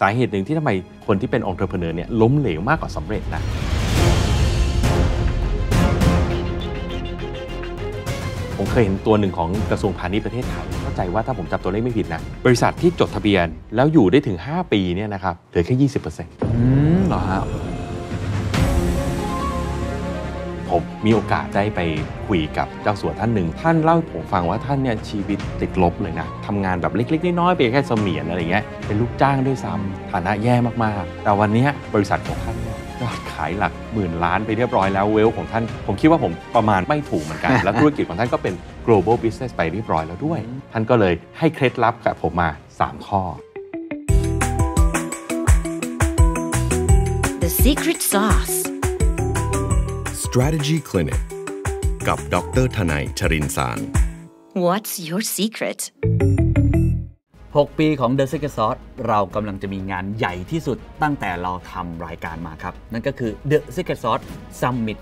สาเหตุหนึ่งที่ทำไมคนที่เป็นองค์ประกอบเนี่ยล้มเหลวมากกว่าสำเร็จนะ ผมเคยเห็นตัวหนึ่งของกระทรวงพาณิชย์ประเทศไทยเข้าใจว่าถ้าผมจำตัวเลขไม่ผิดนะ บริษัทที่จดทะเบียนแล้วอยู่ได้ถึง 5 ปีเนี่ยนะครับเหลือแค่ 20%อืมเหรอฮะผมมีโอกาสได้ไปคุยกับเจ้าสัวท่านหนึ่งท่านเล่าให้ผมฟังว่าท่านเนี่ยชีวิตติดลบเลยนะทำงานแบบเล็ก ๆ น้อยๆไปแค่เสมียนอะไรเงี้ยเป็นลูกจ้างด้วยซ้ำฐานะแย่มากๆ แต่วันนี้บริษัทของท่านยอดขายหลัก หมื่นล้านไปเรียบร้อยแล้วเวลของท่านผมคิดว่าผมประมาณไม่ถูกเหมือนกันแล้วธุรกิจของท่านก็เป็น global business ไปเรียบร้อยแล้วด้วย ท่านก็เลยให้เคล็ดลับกับผมมา 3 ข้อ The Secret Sauce Strategy Clinic กับดรทนายชรินสาร What's your secret 6 ปีของ The Secret Sauce เรากำลังจะมีงานใหญ่ที่สุด ตั้งแต่เราทำรายการมาครับ นั่นก็คือ The Secret Sauce Summit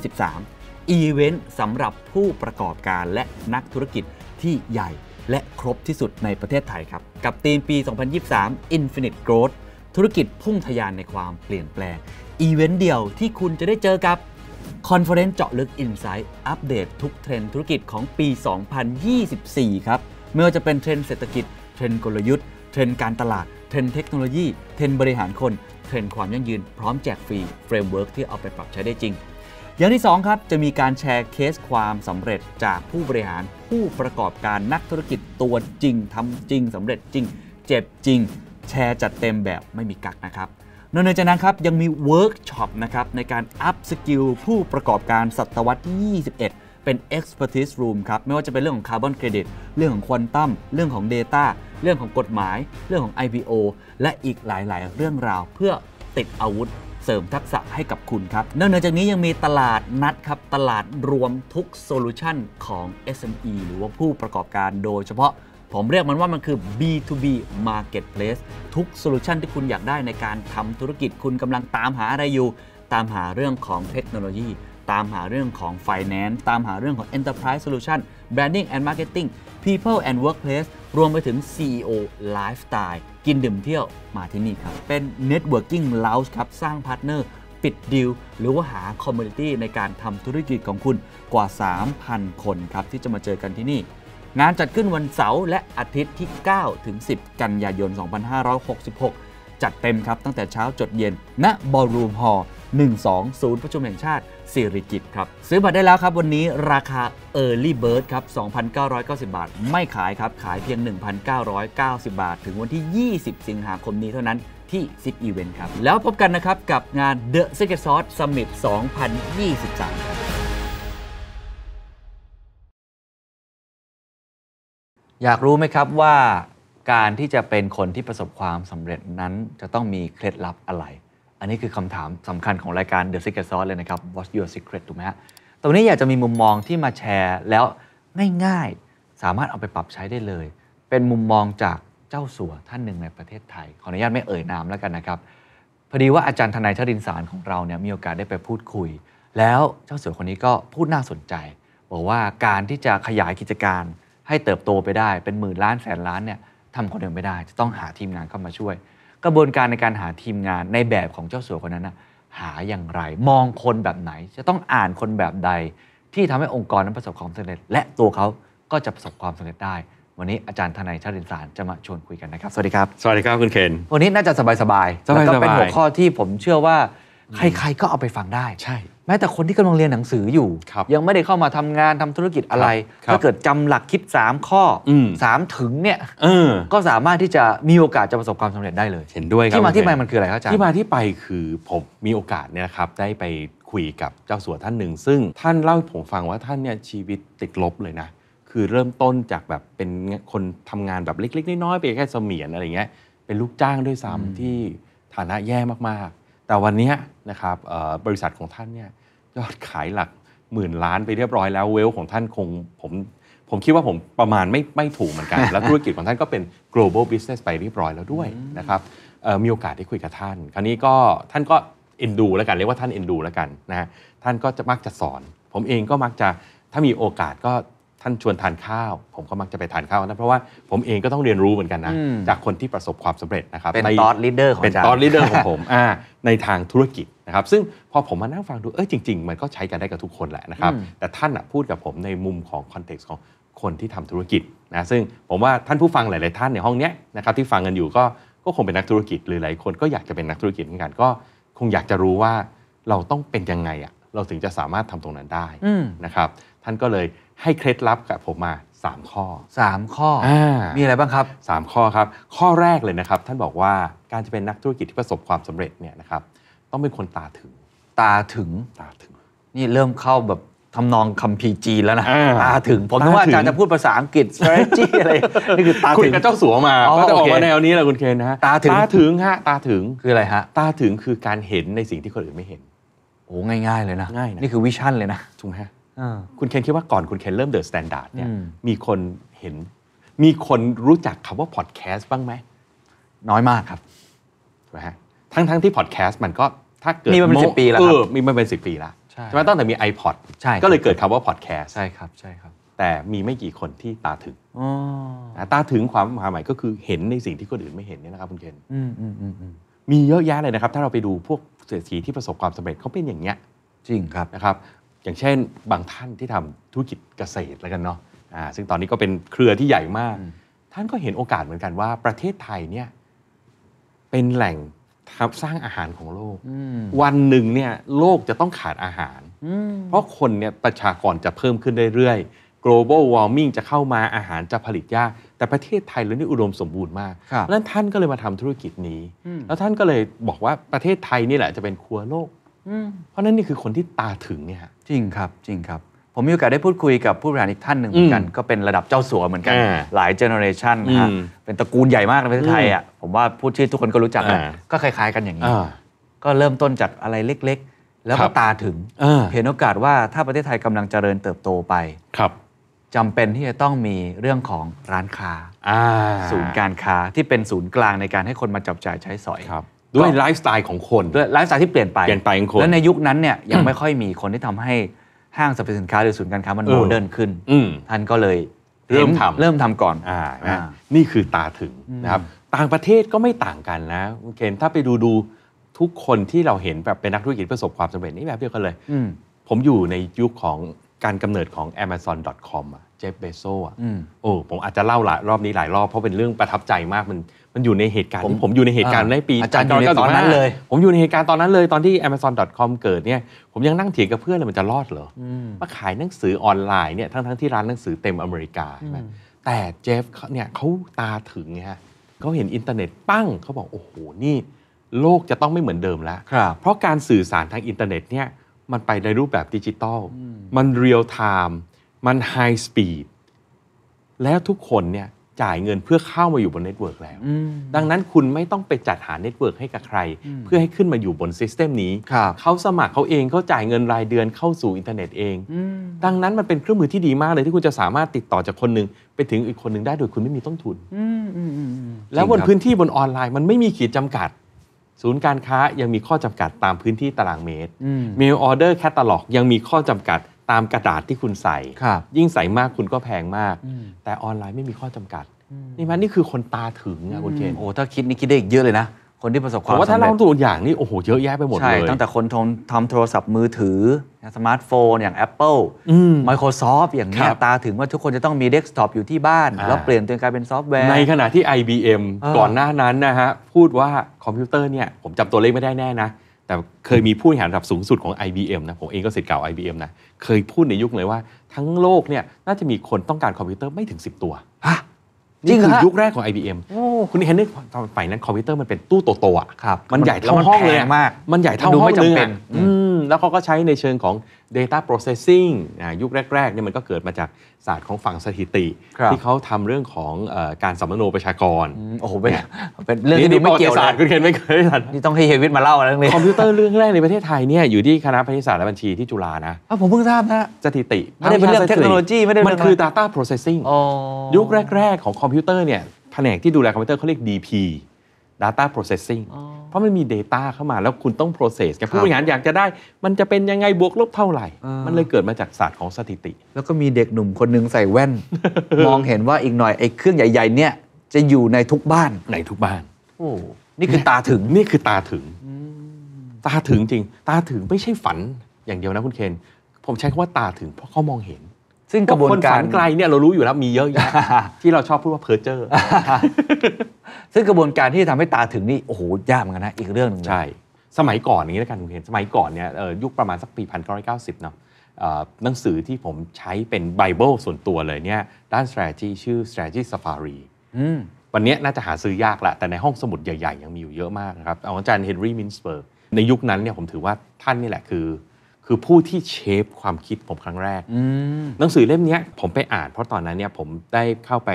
2023อีเวนต์สำหรับผู้ประกอบการ และนักธุรกิจที่ใหญ่ และครบที่สุดในประเทศไทยครับ กับธีมปี 2023 Infinite Growth ธุรกิจพุ่งทยานในความเปลี่ยนแปลงอีเวนต์เดียวที่คุณจะได้เจอกับคอนเฟอเรนซ์เจาะลึก Insight อัปเดตทุกเทรนธุรกิจของปี 2024 ครับไม่ว่าจะเป็นเทรนเศรษฐกิจเทรนกลยุทธ์ เทรนการตลาดเทรนเทคโนโลยีเทรนบริหารคนเทรนความยั่งยืน พร้อมแจกฟรีเฟรมเวิร์กที่เอาไปปรับใช้ได้จริง อย่างที่ 2 ครับจะมีการแชร์เคสความสำเร็จจากผู้บริหารผู้ประกอบการนักธุรกิจตัวจริงทำจริงสำเร็จจริงเจ็บจริงแชร์จัดเต็มแบบไม่มีกักนะครับนอกจากนั้นครับ ยังมีเวิร์กช็อปนะครับในการอัพสกิลผู้ประกอบการศตวรรษที่21 เป็น expertise room ครับ ไม่ว่าจะเป็นเรื่องของคาร์บอนเครดิตเรื่องของควอนตัมเรื่องของ Data เรื่องของกฎหมาย เรื่องของ IPO และอีกหลายๆ เรื่องราวเพื่อติดอาวุธเสริมทักษะให้กับคุณครับนอกจากนี้ยังมีตลาดนัดครับ ตลาดรวมทุกโซลูชันของ SME หรือว่าผู้ประกอบการโดย เฉพาะผมเรียกมันว่ามันคือ B2B Marketplace ทุกโซลูชันที่คุณอยากได้ในการทำธุรกิจคุณกำลังตามหาอะไรอยู่ ตามหาเรื่องของเทคโนโลยี ตามหาเรื่องของ Finance ตามหาเรื่องของ Enterprise Solution Branding and Marketing People and Workplace รวมไปถึง CEO Lifestyle กินดื่มเที่ยวมาที่นี่ครับ เป็น Networking Lounge ครับ สร้างพาร์ทเนอร์ ปิดดิวหรือว่าหาคอมมูนิตี้ในการทำธุรกิจของคุณกว่า 3,000 คนครับที่จะมาเจอกันที่นี่งานจัดขึ้นวันเสาร์และอาทิตย์ที่9ถึง10 กันยายน 2566 จัดเต็มครับตั้งแต่เช้าจดเย็น ณ บอลรูมฮอล์12 0 ประชุมแห่งชาติสิริกิตครับ ซื้อบัตรได้แล้วครับวันนี้ราคา Early Bird ครับ 2,990 บาท ไม่ขายครับ ขายเพียง 1,990 บาท ถึงวันที่ 20 สิงหาคมนี้เท่านั้นที่ซิปอีเวนต์ครับ แล้วพบกันนะครับกับงาน The Secret Sauce Summit 2023ครับอยากรู้ไหมครับว่าการที่จะเป็นคนที่ประสบความสำเร็จนั้นจะต้องมีเคล็ดลับอะไร อันนี้คือคำถามสำคัญของรายการ The Secret Sauce เลยนะครับ What's your secret ถูกไหมฮะตรงนี้อยากจะมีมุมมองที่มาแชร์ แล้วง่ายๆสามารถเอาไปปรับใช้ได้เลย เป็นมุมมองจากเจ้าสัวท่านหนึ่งในประเทศไทย ขออนุญาตไม่เอ่ยนามแล้วกันนะครับพอดีว่าอาจารย์ทนายชรินสารของเราเนี่ยมีโอกาสได้ไปพูดคุย แล้วเจ้าสัวคนนี้ก็พูดน่าสนใจ บอกว่าการที่จะขยายกิจการให้เติบโตไปได้เป็นหมื่นล้านแสนล้านเนี่ยทำคนเดียวไม่ได้ จะต้องหาทีมงานเข้ามาช่วย กระบวนการในการหาทีมงานในแบบของเจ้าสัวคนนั้นนะหาอย่างไรมองคนแบบไหน จะต้องอ่านคนแบบใด ที่ทำให้องค์กรนั้นประสบความสำเร็จ และตัวเขาก็จะประสบความสำเร็จได้ วันนี้อาจารย์ทนายชาตินสารจะมาชวนคุยกันนะครับสวัสดีครับสวัสดีครับคุณเคนวันนี้น่าจะสบายสบายแล้วก็เป็นหัวข้อที่ผมเชื่อว่า ใคร ๆก็เอาไปฟังได้ ใช่แม้แต่คนที่กำลังเรียนหนังสืออยู่ ยังไม่ได้เข้ามาทำงานทำธุรกิจอะไร ถ้าเกิดจำหลักคิด 3 ข้อ 3 ถึงเนี่ยก็สามารถที่จะมีโอกาสจะประสบความสำเร็จได้เลย เห็นด้วยครับที่มาที่ไปมันคืออะไรครับอาจารย์ที่มาที่ไปคือผมมีโอกาสเนี่ยครับได้ไปคุยกับเจ้าสัวท่านหนึ่งซึ่งท่านเล่าให้ผมฟังว่าท่านเนี่ยชีวิตติดลบเลยนะคือเริ่มต้นจากแบบเป็นคนทำงานแบบเล็กๆน้อยๆไปแค่เสมียนอะไรเงี้ยเป็นลูกจ้างด้วยซ้ำที่ฐานะแย่มากๆแต่วันนี้นะครับบริษัทของท่านเนี่ยยอดขายหลักหมื่นล้านไปเรียบร้อยแล้วเวลของท่านคงผมผมคิดว่าผมประมาณไม่ไม่ถูกเหมือนกัน แล้วธุรกิจของท่านก็เป็น global business ไปเรียบร้อยแล้วด้วยนะครับมีโอกาสได้คุยกับท่าน คราวนี้ก็ท่านก็เอ็นดูแล้วกันเรียกว่าท่านเอ็นดูแล้วกันนะท่านก็จะมักจะสอน ผมเองก็มักจะถ้ามีโอกาสก็ท่านชวนทานข้าว ผมก็มักจะไปทานข้าวนะเพราะว่า ผมเองก็ต้องเรียนรู้เหมือนกันนะจากคนที่ประสบความสำเร็จนะครับเป็นตอดลีดเดอร์ของเป็นตอดลีดเดอร์ของผมในทางธุรกิจนะครับซึ่งพอผมมานั่งฟังดูเออจริง ๆ มันก็ใช้กันได้กับทุกคนแหละนะครับแต่ท่านพูดกับผมในมุมของคอนเท็กซ์ของคนที่ทำธุรกิจนะซึ่งผมว่าท่านผู้ฟังหลาย ๆท่านในห้องนี้นะครับที่ฟังกันอยู่ก็ก็คงเป็นนักธุรกิจหรือหลายคนก็อยากจะเป็นนักธุรกิจเหมือนกันก็คงอยากจะรู้ว่าเราต้องเป็นยังไงอะเราถึงจะสามารถทำตรงนั้นได้นะครับ ท่านก็เลยให้เคล็ดลับกับผมมา 3 ข้อ 3 ข้ออมีอะไรบ้างครับ 3 ข้อครับ ข้อแรกเลยนะครับ ท่านบอกว่าการจะเป็นนักธุรกิจที่ประสบความสำเร็จเนี่ยนะครับต้องเป็นคนตาถึง ตาถึง ตาถึง นี่เริ่มเข้าแบบทำนองคำพีจีแล้วนะ ตาถึงผมนึกว่าอาจารย์จะพูดภาษาอังกฤษ strategy อะไรนี่คือตาถึงกับเจ้าสัวมาก็จะออกมาแนวนี้แหละคุณเคนนะฮะตาถึง ตาถึงฮะตาถึงคืออะไรฮะตาถึงคือการเห็นในสิ่งที่คนอื่นไม่เห็น โอ้ง่าย ๆเลยนะง่ายนะนี่คือวิชั่นเลยนะถูกไหมคุณเคนคิดว่าก่อนคุณเคนเริ่มเดอะสแตนดาร์ดเนี่ยมีคนเห็น มีคนรู้จักคำว่าพอดแคสต์บ้างไหม น้อยมากครับถูกไหมฮะทั้งทั้งที่พอดแคสต์มันก็ถ้าเกิดมีมาเป็นสิปีแล้วมีมาเป็นสิปีแล้วใช่ไหมตั้งแต่มี iPod ใช่ ก็เลยเกิดคำว่าพอดแคสต์ใช่ครับใช่ครับ แต่มีไม่กี่คนที่ตาถึงตาถึงความหมายก็คือเห็นในสิ่งที่คนอื่นไม่เห็นนี่นะครับคุณเคนมีเยอะแยะเลยนะครับ ถ้าเราไปดูพวกเศรษฐีที่ประสบความสำเร็จเขาเป็นอย่างเนี้ย จริงครับนะครับอย่างเช่น บางท่านที่ทำธุรกิจเกษตรแล้วกันเนาะอ่าซึ่งตอนนี้ก็เป็นเครือที่ใหญ่มาก ท่านก็เห็นโอกาสเหมือนกันว่าประเทศไทยเนี่ยเป็นแหล่งสร้างอาหารของโลก วันหนึ่งเนี่ยโลกจะต้องขาดอาหาร เพราะคนเนี่ยประชากรจะเพิ่มขึ้นเรื่อยๆ global warming จะเข้ามาอาหารจะผลิตยากแต่ประเทศไทยเรานี่อุดมสมบูรณ์มากเพราะนั้นท่านก็เลยมาทำธุรกิจนี้ แล้วท่านก็เลยบอกว่าประเทศไทยนี่แหละจะเป็นครัวโลกเพราะนั่นนี่คือคนที่ตาถึงเนี่ยฮะจริงครับจริงครับผมมีโอกาสได้พูดคุยกับผู้บริหารอีกท่านหนึ่งเหมือนกัน ก็เป็นระดับเจ้าสัวเหมือนกัน หลายเจเนอเรชันนะฮะเป็นตระกูลใหญ่มากในประเทศไทยอ่ะผมว่าพูดชื่อทุกคนก็รู้จักนก็คล้าย ๆกันอย่างนี้ก็เริ่มต้นจากอะไรเล็กๆ แล้วก็ตาถึงเห็นโอกาสว่าถ้าประเทศไทยกำลังเจริญเติบโตไปครับจำเป็นที่จะต้องมีเรื่องของร้านค้าศูนย์การค้าที่เป็นศูนย์กลางในการให้คนมาจับจ่ายใช้สอยครับด้วยไลฟ์สไตล์ของคนด้วยไลฟ์สไตล์ที่เปลี่ยนไปเปลี่ยนไปของคนแล้วในยุคนั้นเนี่ยยังไม่ค่อยมีคนที่ทำให้ห้างสรรพสินค้าหรือศูนย์การค้ามันโมเดิร์นขึ้นท่านก็เลยเริ่มทำเริ่มทำก่อนอ่านี่คือตาถึงนะครับต่างประเทศก็ไม่ต่างกันนะเคนถ้าไปดูดูทุกคนที่เราเห็นแบบเป็นนักธุรกิจประสบความสำเร็จนี่แบบเดียวกันเลยผมอยู่ในยุคของการกำเนิดของ amazon.com อะเจฟเบโซอะโอ้ ผมอาจจะเล่าหลายรอบนี้หลายรอบ เพราะเป็นเรื่องประทับใจมาก มันมันอยู่ในเหตุการณ์ผมผมอยู่ในเหตุการณ์ในปีอาจารย์อนตอนนั้นเลย ผมอยู่ในเหตุการณ์ตอนนั้นเลยตอนที่ amazon.com เกิดเนี่ย ผมยังนั่งเถียงกับเพื่อนเลยมันจะรอดเหรอมาขายหนังสือออนไลน์เนี่ยทั้งทั้งที่ร้านหนังสือเต็มอเมริกา แต่เจฟเนี่ยเขาตาถึงไงฮะเขาเห็นอินเทอร์เน็ตปั้งเขาบอกโอ้โห นี่โลกจะต้องไม่เหมือนเดิมแล้ว เพราะการสื่อสารทางอินเทอร์เน็ตเนี่ยมันไปในรูปแบบดิจิตอล มันเรียลไทม์ มันไฮสปีด แล้วทุกคนเนี่ยจ่ายเงินเพื่อเข้ามาอยู่บนเน็ตเวิร์กแล้ว ดังนั้นคุณไม่ต้องไปจัดหาเน็ตเวิร์กให้กับใคร เพื่อให้ขึ้นมาอยู่บนซิสเต็มนี้ เขาสมัครเขาเองเขาจ่ายเงินรายเดือนเข้าสู่อินเทอร์เน็ตเอง ดังนั้นมันเป็นเครื่องมือที่ดีมากเลยที่คุณจะสามารถติดต่อจากคนหนึ่งไปถึงอีกคนหนึ่งได้โดยคุณไม่มีต้นทุน แล้วบนพื้นที่บนออนไลน์มันไม่มีขีดจำกัดศูนย์การค้ายังมีข้อจำกัดตามพื้นที่ตารางเมตรเมลออเดอร์แคตตาล็อกยังมีข้อจำกัดตามกระดาษที่คุณใส่ยิ่งใส่มากคุณก็แพงมาก แต่ออนไลน์ไม่มีข้อจำกัดนี่มันนี่คือคนตาถึงนะคุณเคนโอ้ถ้าคิดนี่คิดได้อีกเยอะเลยนะคนที่ประสบความสำมว่าถ้าเลาดูตัวอย่างนี่โอ้โหเยอะแยะไปหมดเลย ตั้งแต่คนทำทำโทรศัพท์มือถือ สมาร์ทโฟน อย่าง Apple ม Microsoft อย่างเงี้ยตาถึงว่าทุกคนจะต้องมีเดสก์ท็อปอยู่ที่บ้าน แล้วเปลี่ยนตัวเองกลายเป็นซอฟต์แวร์ ในขณะที่ IBM เอก่อนหน้านั้นนะฮะพูดว่าคอมพิวเตอร์เนี่ยผมจำตัวเลขไม่ได้แน่นะแต่เคยมีผู้บริหารระดับสูงสุดของ IBM นะผมเองก็เสิทธิ์เก่า IBM นะเคยพูดในยุคเลยว่า ทั้งโลกเนี่ยน่าจะมีคนต้องการคอมพิวเตอร์ไม่ถึง 10 ตัวฮะนี่คือยุคแรกของ IBM คุณเห็นนึกตอนไปนั้นคอมพิวเตอร์ มันเป็นตู้โตๆอ่ะครับ มันใหญ่เท่าห้องเลยมาก มันใหญ่เท่าห้องเลยอ่ะแล้วเขาก็ใช้ในเชิงของ data processing ยุคแรกๆ เนี่ยมันก็เกิดมาจากศาสตร์ของฝั่งสถิติ ที่เขาทำเรื่องของการสำมมโนประชากร โอ้โห เป็น เรื่องที่ไม่เกี่ยวศาสตร์คุณเคนไม่เคย นี่ต้องให้เฮวิทมาเล่าเรื่องนี้คอมพิวเตอร์เรื่องแรกในประเทศไทยเนี่ยอยู่ที่คณะพิศาสตร์และบัญชีที่จุฬานะ ผมเพิ่งทราบนะ สถิติไม่ได้เป็นเรื่องเทคโนโลยีไม่ได้มันคือ data processing ยุคแรก ๆของคอมพิวเตอร์เนี่ยแผนกที่ดูแลคอมพิวเตอร์เขาเรียก DP Data Processing เพราะมันมี Data เข้ามาแล้วคุณต้อง process กับผู้บริหารอยากจะได้ มันจะเป็นยังไงบวกลบเท่าไหร่ มันเลยเกิดมาจากศาสตร์ของสถิติ แล้วก็มีเด็กหนุ่มคนนึงใส่แว่น มองเห็นว่าอีกหน่อยไอ้เครื่องใหญ่ๆ เนี่ย จะอยู่ในทุกบ้านในทุกบ้าน โอ้ นี่คือตาถึงนี่คือตาถึง ตาถึงจริงตาถึงไม่ใช่ฝันอย่างเดียวนะคุณเคนผมใช้คำว่าตาถึงเพราะเขามองเห็นซึ่งกระบวนการฝันไกลเนี่ยเรารู้อยู่แล้วมีเยอะแยะที่เราชอบพูดว่าเพอร์เจอร์ซึ่งกระบวนการที่ทำให้ตาถึงนี่โอ้โหยากเหมือนกันนะอีกเรื่องนึง ใช่ สมัยก่อนนี้แล้วกันคุณเห็นสมัยก่อนเนี่ยยุคประมาณสักปีพันเก้าร้อยเก้าสิบเนาะหนังสือที่ผมใช้เป็นไบเบิลส่วนตัวเลยเนี่ยด้าน strategy ชื่อ strategy safari วันนี้น่าจะหาซื้อยากละ แต่ในห้องสมุดใหญ่ๆยังมีอยู่เยอะมากนะครับอาจารย์เฮนรี่มินสเปอร์ในยุคนั้นเนี่ยผมถือว่าท่านนี่แหละคือคือผู้ที่เชฟความคิดผมครั้งแรกหนังสือเล่มนี้ผมไปอ่านเพราะตอนนั้นเนี่ย ผมได้เข้าไป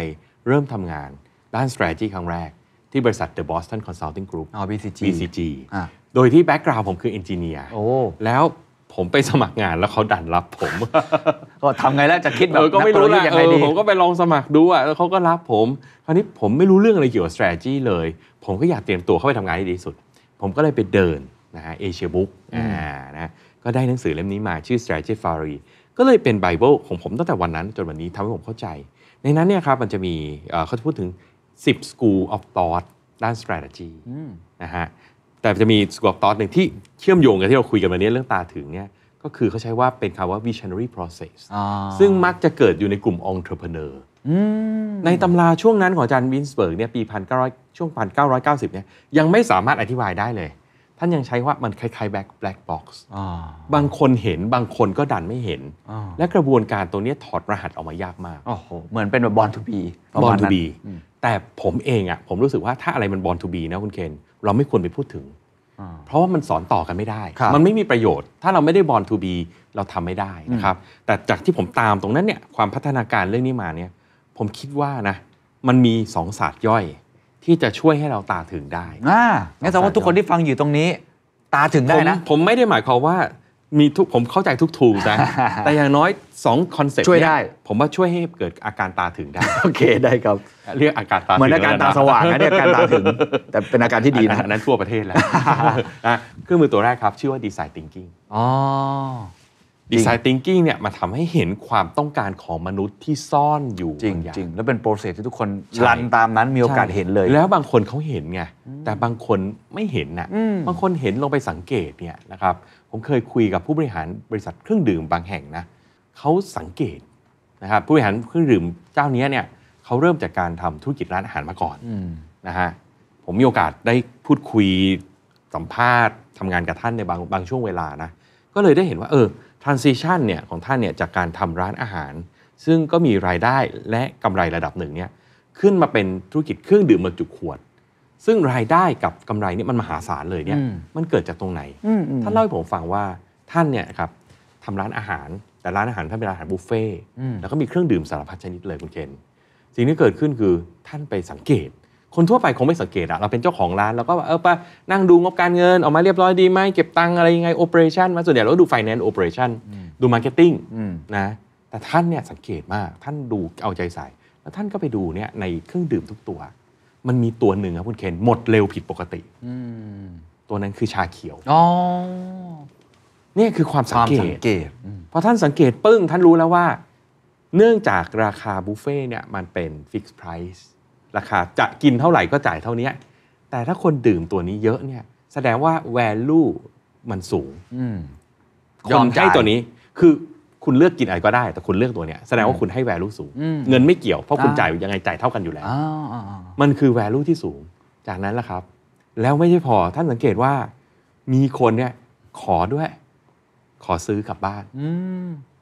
เริ่มทำงานด้าน strategy ครั้งแรก ที่บริษัท The Boston Consulting Group อ๋อ BCG BCG โดยที่แบ็กกราวผมคือเอนจิเนียร์แล้วผมไปสมัครงานแล้วเขาดันรับผม ก็ทำไงแล้วจะคิดแบบก็ไม่รู้ละเอผมก็ไปลองสมัครดูอ่ะแล้วเขาก็รับผมคราวนี้ผมไม่รู้เรื่องอะไรเกี่ยวกับ strategy เลย ผมก็อยากเตรียมตัวเข้าไปทำงานให้ดีสุด ผมก็เลยไปเดินนะฮะเอเชียบุ๊กอ่านะก็ได้หนังสือเล่มนี้มาชื่อ Strategy f a r i ก็เลยเป็นไบเบิลของผมตั้งแต่วันนั้นจนวันนี้ทำให้ผมเข้าใจ ในนั้นเนี่ยครับมันจะมีเขาจะพูดถึง 10 school of thought ด้าน strategy นะฮะ แต่จะมี school of thought หนึ่งที่เชื่อมโยงกับที่เราคุยกันวันนี้เรื่องตาถึงเนี่ย ก็คือเขาใช้ว่าเป็นคำว่า visionary process ซึ่งมักจะเกิดอยู่ในกลุ่ม entrepreneur ในตำราช่วงนั้นของอาจารย์วินสเบิร์กเนี่ยปี 1900 ช่วง 1990 เนี่ยยังไม่สามารถอธิบายได้เลยท่านยังใช้ว่ามันคล้ายๆแบ็กบ็อกซ์บางคนเห็นบางคนก็ดันไม่เห็น และกระบวนการตัวนี้ถอดรหัสออกมายากมากอเหมือนเป็นแบบบอลทูบีบอลทูบีแต่ผมเองอะ่ะผมรู้สึกว่าถ้าอะไรมันบอลทูบีนะคุณเคนเราไม่ควรไปพูดถึง เพราะว่ามันสอนต่อกันไม่ได้ มันไม่มีประโยชน์ ถ้าเราไม่ได้บอลทูบีเราทำไม่ได้นะครับ แต่จากที่ผมตามตรงนั้นเนี่ยความพัฒนาการเรื่องนี้มาเนี่ยผมคิดว่านะมันมีสองศาสตร์ย่อยที่จะช่วยให้เราตาถึงได้งั้นแสดงว่าทุกคนที่ฟังอยู่ตรงนี้ ตาถึงได้นะ ผมไม่ได้หมายความว่ามีทุก ผมเข้าใจทุกถูแนะแต่อย่างน้อย2คอนเซ็ปต์ช่วยได้ ผมว่าช่วยให้เกิดอาการตาถึงได้ โอเค ได้ครับ เรียกอาการตาถึงเหมือนอาการตาสว่างนะเรียกอาการตาถึง แต่เป็นอาการที่ดีนะนั้นทั่วประเทศแล้วนะเครื่องมือตัวแรกครับ ชื่อว่าดีไซน์ทิงกิ้งอ๋อดีไซน์ทิงกิ้งเนี่ยมาทำให้เห็นความต้องการของมนุษย์ที่ซ่อนอยู่ จริงจริงแล้วเป็นโปรเซสที่ทุกคนรันตามนั้นมีโอกาสเห็นเลย แล้วบางคนเขาเห็นไง แต่บางคนไม่เห็นนะบางคนเห็นลงไปสังเกตเนี่ยนะครับ ผมเคยคุยกับผู้บริหารบริษัทเครื่องดื่มบางแห่งนะเขาสังเกตนะครับผู้บริหารเครื่องดื่มเจ้านี้เนี่ยเขาเริ่มจากการทำธุรกิจร้านอาหารมาก่อนนะฮะ ผมมีโอกาสได้พูดคุยสัมภาษณ์ ทำงานกับท่านในบางบางช่วงเวลานะ ก็เลยได้เห็นว่าเออทรานซิชันเนี่ยของท่านเนี่ยจากการทำร้านอาหาร ซึ่งก็มีรายได้และกำไรระดับหนึ่งเนี่ยขึ้นมาเป็นธุรกิจเครื่องดื่มบรรจุขวด ซึ่งรายได้กับกำไรเนี่ยมันมหาศาลเลยเนี่ยมันเกิดจากตรงไหนท่านเล่าให้ผมฟังว่าท่านเนี่ยครับทำร้านอาหารแต่ร้านอาหารท่านเป็นร้านอาหารบุฟเฟ่แล้วก็มีเครื่องดื่มสารพัดชนิดเลยคุณเคนสิ่งที่เกิดขึ้นคือท่านไปสังเกตคนทั่วไปคงไม่สังเกตอะเราเป็นเจ้าของร้านเราก็เออไปนั่งดูงบการเงินออกมาเรียบร้อยดีไหมเก็บตังอะไรยังไงโอเปอเรชั่นมาส่วนใหญ่เราดูไฟแนนซ์โอเปอเรชั่นดูมาร์เก็ตติ้งนะ แต่ท่านเนี่ยสังเกตมากท่านดูเอาใจใส่ แล้วท่านก็ไปดูเนี่ยในเครื่องดื่มทุกตัว มันมีตัวหนึ่งครับคุณเคนหมดเร็วผิดปกติตัวนั้นคือชาเขียวนี่คือความสังเกตพอท่านสังเกตปึ้ง ท่านรู้แล้วว่า เนื่องจากราคาบุฟเฟ่เนี่ยมันเป็นฟิกซ์ไพรซ์ราคา จะกินเท่าไหร่ก็จ่ายเท่านี้ แต่ถ้าคนดื่มตัวนี้เยอะเนี่ย แสดงว่า value มันสูงยอมจ่ายตัวนี้ คือคุณเลือกกินอะไรก็ได้ แต่คุณเลือกตัวเนี้ยแสดงว่าคุณให้ value สูง เงินไม่เกี่ยวเพราะคุณจ่ายยังไงจ่ายเท่ากันอยู่แล้ว มันคือ value ที่สูง จากนั้นละครับ แล้วไม่ใช่พอ ท่านสังเกตว่า มีคนเนี่ยขอด้วย ขอซื้อกลับบ้าน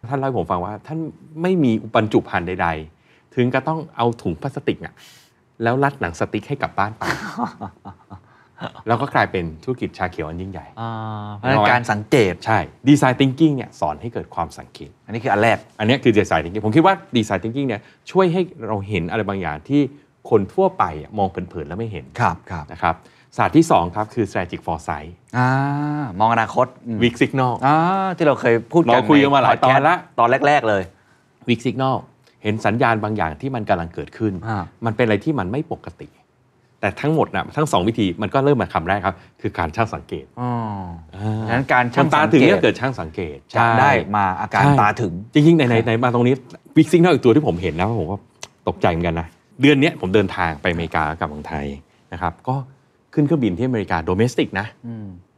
ท่านเล่าให้ผมฟังว่าท่านไม่มีอุปจุภัณฑ์ใด ๆ ถึงก็ต้องเอาถุงพลาสติกเนี่ยแล้วรัดหนังสติ๊กให้กลับบ้านไป แล้วก็กลายเป็นธุรกิจชาเขียวอันยิ่งใหญ่เพราะฉะนั้นการสังเกต ใช่ ดีไซน์ทิงกิ้งเนี่ยสอนให้เกิดความสังเกต อันนี้คืออันแรก อันนี้คือดีไซน์ทิงกิ้งผมคิดว่าดีไซน์ทิงกิ้งเนี่ยช่วยให้เราเห็นอะไรบางอย่างที่คนทั่วไปมองเผินๆแล้วไม่เห็น ครับครับนะครับ ศาสตร์ที่2ครับคือ strategic foresight อ่ามองอนาคต weak signal อ่าที่เราเคยพูดกันเราคุยกันมาหลายตอนละตอนแรก ๆเลย weak signal เห็นสัญญาณบางอย่างที่มันกำลังเกิดขึ้น มันเป็นอะไรที่มันไม่ปกติ แต่ทั้งหมดนะทั้งสองวิธีมันก็เริ่มมาคำแรกครับ คือการช่างสังเกตอ๋อฉะนั้นการช่างตาถึงเเกิดช่างสังเกตจะได้มาอาการตาถึงจริงๆในในมาตรงนี้วิกซิงนอกาอีกตัวที่ผมเห็นนะผมก็ตกใจเหมือนกันนะเดือนนี้ผมเดินทางไปอเมริกากับเมืองไทยนะครับก็ขึ้นเครื่องบินที่อเมริกาโดเมสติกนะ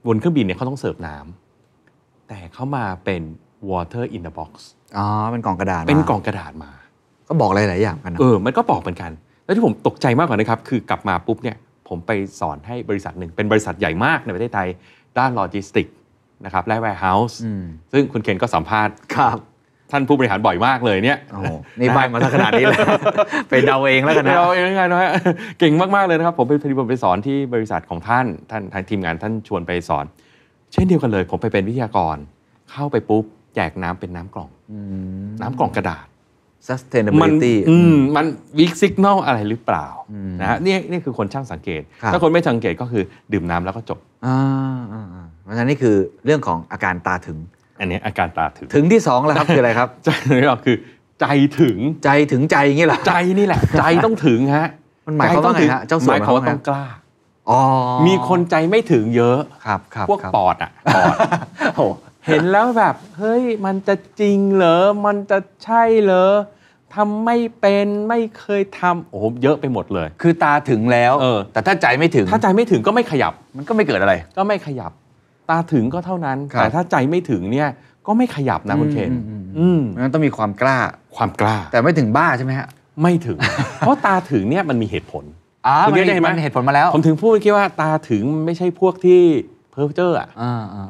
บนเครื่องบินเนี่ยเขาต้องเสิร์ฟน้ำ แต่เขามาเป็น water in the box อ๋อเป็นกล่องกระดาษ เป็นกล่องกระดาษมาก็บอกหลายๆอย่างกันนะเออมันก็บอกเหมือนกัน แล้วที่ผมตกใจมากกว่านะครับ คือกลับมาปุ๊บเนี่ย ผมไปสอนให้บริษัทหนึ่ง เป็นบริษัทใหญ่มากในประเทศไทย ด้านโลจิสติกนะครับและแวร์เฮาส์ซึ่งคุณเคนก็สัมภาษณ์ครับ ท่านผู้บริหารบ่อยมากเลยเนี่ยนี่ใบมาขนาดนี้เลยไปเดาเองแล้วกันนะเดาเองยังไงนะฮะเก่งมาก ๆ เลยนะครับ ผมไปพีผมไปสอนที่บริษัทของท่านท่านทางทีมงานท่านชวนไปสอน เช่นเดียวกันเลย ผมไปเป็นวิทยากรเข้าไปปุ๊บแจกน้ำเป็นน้ำกล่องน้ำกล่องกระดาษ sustainability มันวิกซิกแนลอะไรหรือเปล่านะนี่นี่คือคนช่างสังเกต ถ้าคนไม่สังเกตก็คือดื่มน้ำแล้วก็จบอ่าเพราะฉะนั้นนี่คือเรื่องของอาการตาถึง อันนี้อาการตาถึงถึงที่2แล้วครับคืออะไรครับใจนี่ก็คือ ใจถึงใจถึงใจอย่างนี้เหรอใจนี่แหละ ใจต้องถึงฮะ มันหมายความว่าไงฮะเจ้าสัวหมายความว่าต้องกล้ามีคนใจไม่ถึงเยอะครับพวกปอดอ่ะปอดเห็นแล้วแบบเฮ้ย มันจะจริงเหรอมันจะใช่เหรอทำไม่เป็นไม่เคยทำโอ้โหเยอะไปหมดเลย คือตาถึงแล้วเออแต่ถ้าใจไม่ถึงถ้าใจไม่ถึงก็ไม่ขยับมันก็ไม่เกิดอะไร ก็ไม่ขยับ ตาถึงก็เท่านั้น แต่ถ้าใจไม่ถึงเนี่ยก็ไม่ขยับนะคุณเคนอืมงั้นต้องมีความกล้าความกล้า แต่ไม่ถึงบ้าใช่ไหมฮะไม่ถึง เพราะตาถึงเนี่ยมันมีเหตุผลอ่าคุณเรียได้ไหมนเหตุผลมาแล้วผมถึงพูดคิดว่าตาถึงไม่ใช่พวกที่เพอร์เจอร์อ่ะ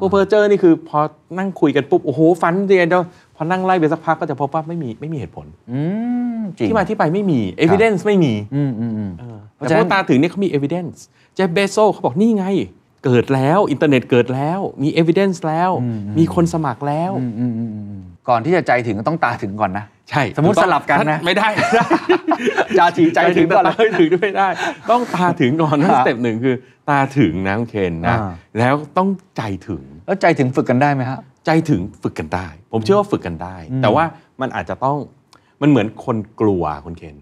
พวกเพอร์เจอร์นี่คือพอนั่งคุยกันปุ๊บโอ้โหฟันเดียนเดียวพอนั่งไล่ไปสักพักก็จะพบว่าไม่มีไม่มีเหตุผลที่มาที่ไปไม่มี evidence ไม่มีแต่พวกตาถึงเนี่ยเขามี evidence เจฟเบโซเขาบอกนี่ไง เกิดแล้วอินเทอร์เน็ตเกิดแล้ว มี evidence แล้ว มีคนสมัครแล้ว ก่อนที่จะใจถึงต้องตาถึงก่อนนะใช่ สมมติสลับกันนะ ไม่ได้จาชีใจถึง ก่อนแล้วถึงไม่ได้ ต้องตาถึงก่อนนั่นสเต็ปหนึ่งคือ ตาถึงนะคเคนนะแล้วต้องใจถึงแล้วใจถึงฝึกกันได้ไหมฮะใจถึงฝึกกันได้ ผมเชื่อว่าฝึกกันได้ แต่ว่ามันอาจจะต้องมันเหมือนคนกลัวคุณเคน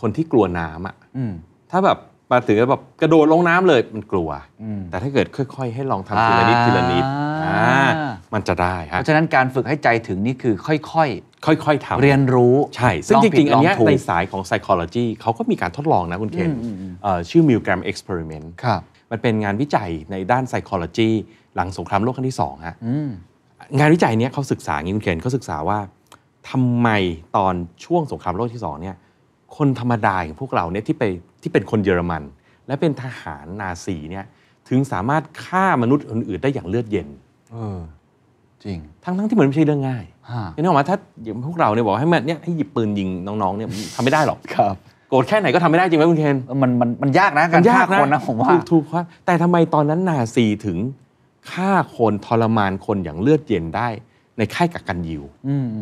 คนที่กลัวน้ำอ่ะถ้าแบบมาถึงแบบกระโดดลงน้ำเลยมันกลัวแต่ถ้าเกิดค่อยๆ ให้ลองทำทีละนิดทีละนิดมันจะได้ฮะเพราะฉะนั้นการฝึกให้ใจถึงนี่คือค่อยๆ ค่อยๆทำเรียนรู้ใช่ซึ่งจริงๆ อันนี้ในสายของ psychology เขาก็มีการทดลองนะคุณเคนชื่อ Milgram experiment มันเป็นงานวิจัยในด้าน psychology หลังสงครามโลกครั้งที่สองฮะงานวิจัยเนี้ยเขาศึกษางี้คุณเคนเขาศึกษาว่า ทำไมตอนช่วงสงครามโลกที่สองเนี่ย คนธรรมดาอย่างพวกเราเนี่ยที่ไปที่เป็นคนเยอรมัน และเป็นทหารนาซีเนี่ย ถึงสามารถฆ่ามนุษย์อื่นๆได้อย่างเลือดเย็นเออจริง ทั้งทั้งที่เหมือนไม่ใช่เรื่องง่ายเห่ออกมาถ้าอย่างพวกเราเนี่ยบอกให้มันเนี่ยให้หยิบปืนยิงน้องๆเนี่ยทำไม่ได้หรอกครับ โกรธแค่ไหนก็ทำไม่ได้จริงไหมคุณเคนมันมันมันยากนะการฆ่าคนนะผมว่าถูกครับ แต่ทำไมตอนนั้นนาซีถึงฆ่าคน ทรมานคนอย่างเลือดเย็นได้ในค่ายกักกันยิว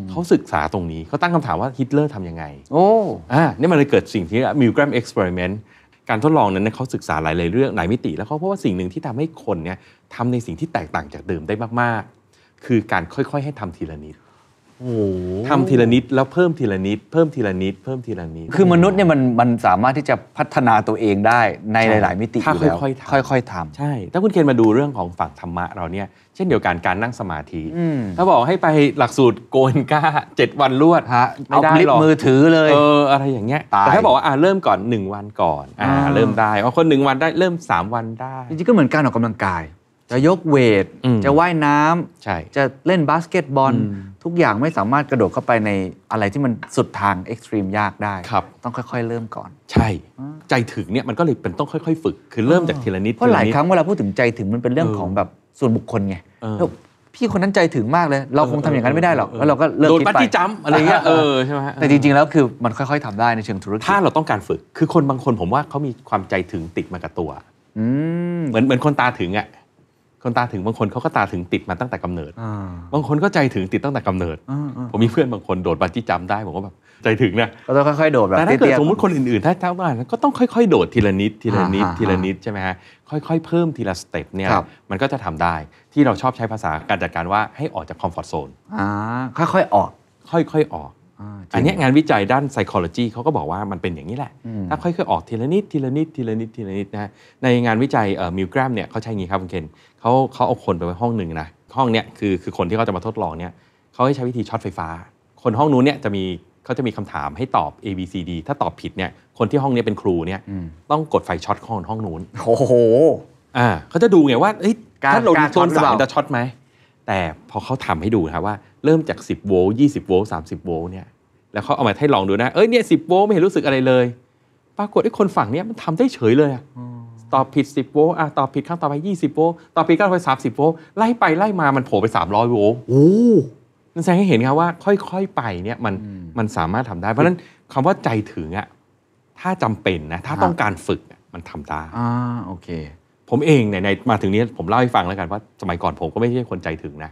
เขาศึกษาตรงนี้เขาตั้งคำถามว่าฮิตเลอร์ทำยังไง โอ้อ่า นี่มันเลยเกิดสิ่งที่มิลแกรมเอ็กซ์เพร์เมนต์การทดลองนั้นเขาศึกษาหลายๆเรื่องหลายมิติแล้วเขาพบว่าสิ่งหนึ่งที่ทำให้คนเนี่ยทำในสิ่งที่แตกต่างจากเดิมได้มาก ๆ คือการค่อยๆ ให้ทำทีละนิดทำทีละนิด แล้วเพิ่มทีละนิดเพิ่มทีละนิดเพิ่มทีละนิด คือมนุษย์เนี่ยมันมันสามารถที่จะพัฒนาตัวเองได้ในหลาย ๆ มิติอยู่แล้วค่อย ๆทำใช่ ถ้าคุณเคนมาดูเรื่องของฝั่งธรรมะเราเนี่ยเช่นเดียวกันการนั่งสมาธิถ้าบอกให้ไปหลักสูตรโกนก้าเจ็ดวันรวดฮะเอา้หรมือถือเลยเอออะไรอย่างเงี้ยแต่ถ้าบอกว่าเริ่มก่อน1วันก่อนอ่าเริ่มได้อาคนหนึ่งวันได้เริ่ม3 วันได้จริง ๆ ก็เหมือนการออกกำลังกายจะยกเวท จะว่ายน้ำจะเล่นบาสเกตบอล ทุกอย่างไม่สามารถกระโดดเข้าไปในอะไรที่มันสุดทางเอ็กซ์ตรีมยากได้ ต้องค่อย ๆเริ่มก่อน ใช่ ใจถึงเนี่ยมันก็เลยเป็นต้องค่อยๆ ฝึก คือเริ่มจากทีละนิดเพราะหลายครั้งเวลาพูดถึงใจถึงมันเป็นเรื่องของแบบ ส่วนบุคคลไงพี่คนนั้นใจถึงมากเลย เราคงทำอย่างนั้นไม่ได้หรอกแล้วเราก็เลิกคิดไปโดนปัดที่จำอะไรเงี้ยเออใช่ไหมแต่จริงๆแล้วคือมันค่อยๆทำได้ในเชิงธุรกิจถ้าเราต้องการฝึก คือคนบางคนผมว่าเขามีความใจถึงติดมากับตัวเหมือนเหมือนคนตาถึงอ่ะคนตาถึงบางคนเขาก็ตาถึงติดมาตั้งแต่กำเนิดบางคนก็ใจถึงติดตั้งแต่กำเนิด ผมมีเพื่อนบางคนโดดบันจี้จำได้ผมก็แบบใจถึงนะ ก็ต้องค่อยๆโดดแบบแต่ถ้าเกิดสมมติคนอื่นๆ ถ้าเท่านัรนก็ต้องค่อย ๆโดดทีละนิดทีละนิดทีละนิดใช่ไหมฮะค่อยๆเพิ่มทีละสเต็ปเนี่ยมันก็จะทำได้ที่เราชอบใช้ภาษาการจัดการว่าให้ออกจากคอมฟอร์ทโซนค่อยๆออก ค่อยๆออกอันนี้งานวิจัยด้าน psychology เขาก็บอกว่ามันเป็นอย่างนี้แหละ ถ้าค่อยๆ ออกทีละนิดทีละนิดทีละนิดทีละนิดนะในงานวิจัยมิลกรัมเนี่ยเขาใช้งี้ครับคุณเคนเขาเขาเอาคนไปไว้ห้องหนึ่งนะ ห้องเนี้ยคือคือคนที่เขาจะมาทดลองเนี่ยเขาให้ใช้วิธีช็อตไฟฟ้า คนห้องนู้นเนี่ยจะมีเขาจะมีคำถามให้ตอบ A B C D ถ้าตอบผิดเนี่ยคนที่ห้องนี้เป็นครูเนี่ยต้องกดไฟช็อตห้องห้องนู้นโอ้โหอ่าเขาจะดูไงว่าถ้าเราโดนสายจะช็อตไหมแต่พอเขาทำให้ดูนะว่าเริ่มจาก 10โวลต์20โวลต์30โวลต์เนี่ยแล้วเขาเอามาให้ลองดูนะ เอ้ยเนี่ยสิโวลต์ไม่เห็นรู้สึกอะไรเลย ปรากฏไอ้คนฝั่งเนี้ยมันทำได้เฉยเลยอะตอบผิด 10โวลต์อ่ะตอบผิดครั้งต่อไป20โวลต์ตอบผิดครั้งต่อไป30โวลต์ไล่ไปไล่มามันโผล่ไป 300โวลต์โอ้นั่นแสดงให้เห็นครับว่าค่อย ๆ ไปเนี่ยมันมันสามารถทำได้ เพราะฉะนั้นคำว่าใจถึงอะถ้าจำเป็นนะ ถ้าต้องการฝึก มันทำได้อ่าโอเคผมเองเนี่ยในมาถึงนี้ผมเล่าให้ฟังแล้วกันว่า สมัยก่อนผมก็ไม่ใช่คนใจถึงนะ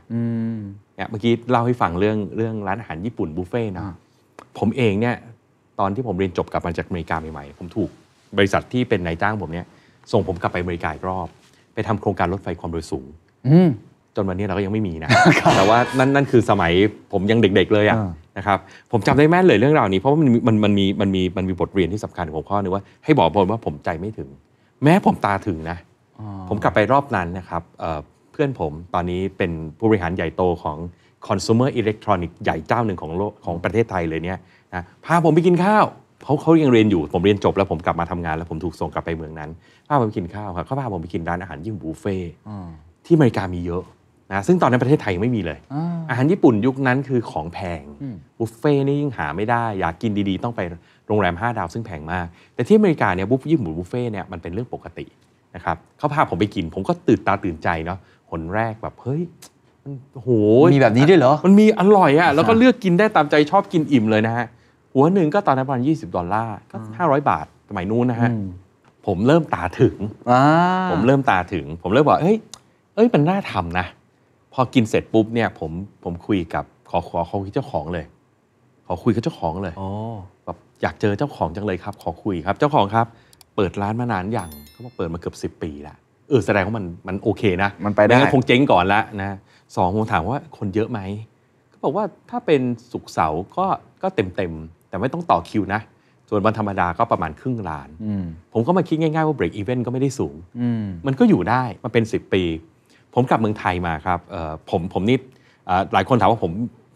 เนี่ยเมื่อกี้เล่าให้ฟังเรื่องเรื่องร้านอาหารญี่ปุ่นบุฟเฟ่นะผมเองเนี่ย ตอนที่ผมเรียนจบกลับมาจากอเมริกาใหม่ๆ ผมถูกบริษัทที่เป็นนายจ้างผมเนี่ย ส่งผมกลับไปอเมริกาอีกรอบ ไปทำโครงการรถไฟความเร็วสูงจนวันนี้เราก็ยังไม่มีนะ แต่ว่านั่นนั่นคือสมัยผมยังเด็กๆเลยอะนะครับ ผมจำได้แม่นเลยเรื่องราวนี้ เพราะมันมันมันมีมันมีมันมีบทเรียนที่สำคัญของผมข้อนึงว่าให้บอกผมว่าผมใจไม่ถึง แม้ผมตาถึงนะผมกลับไปรอบนั้นนะครับเพื่อนผมตอนนี้เป็นผู้บริหารใหญ่โตของคอน s u m e r อิเล็กทรอนิกส์ใหญ่เจ้าหนึ่งของโลกของประเทศไทยเลยเนี่ยนะพาผมไปกินข้าวเขาเขายังเรียนอยู่ผมเรียนจบแล้วผมกลับมาทำงานแล้วผมถูกส่งกลับไปเมืองนั้น พาผมไปกินข้าวครับเขาพาผมไปกินร้านอาหารญี่ปุ่นบุฟเฟ่ที่อเมริกามีเยอะนะซึ่งตอนนั้นประเทศไทยไม่มีเลยออาหารญี่ปุ่นยุคนั้นคือของแพงบุฟเฟ่นี่ยิ่งหาไม่ได้อยากกินดีๆ ต้องไปโรงแรม5ดาวซึ่งแพงมากแต่ที่อเมริกาเนี่ยบุฟเฟ่ญี่ปุ่นบุฟเฟ่เนี่ยมันเป็นเรื่องปกตินะครับเขาพาผมไปกินผมก็ตื่นตาตื่นใจเนาะหนแรกแบบ เฮ้ย มันโหมีแบบนี้ด้วยเหรอ มันมีอร่อยอะ่ะแล้วก็เลือกกินได้ตามใจชอบกินอิ่มเลยนะฮะ หัวหนึ่งก็ตอนนั้นประมาณยี่สิบดอลลาร์ก็ห้าร้อยบาทสมัยนู้นนะฮะผมเริ่มตาถึง ผมเริ่มตาถึงผมเริ่มบอกเฮ้ยเอ้ยมันน่าทำนะ พอกินเสร็จปุ๊บเนี่ยผมผมคุยกับขอขอขอคุยเจ้าของเลย ขอคุยกับ เจ้าของเลยอแบบอยากเจอเจ้าของจังเลยครับ ขอคุยครับเจ้าของครับเปิดร้านมานานอย่างเขาบอกเปิดมาเกือบสิบปีละเออแสดงว่ามันมันโอเคนะ มันไปได้ั้นคงเจ๊งก่อนละนะสองผมถามว่าคนเยอะไหมเขาบอกว่าถ้าเป็นสุกเสาร์ก็ก็เต็มเต็มแต่ไม่ต้องต่อคิวนะ ส่วนวันธรรมดาก็ประมาณครึ่งล้านผมก็มาคิดง่ายๆว่า break even ก็ไม่ได้สูงมันก็อยู่ได้ มาเป็น 10 ปี ผมกลับเมืองไทยมาครับผมผมนิดหลายคนถามว่าผม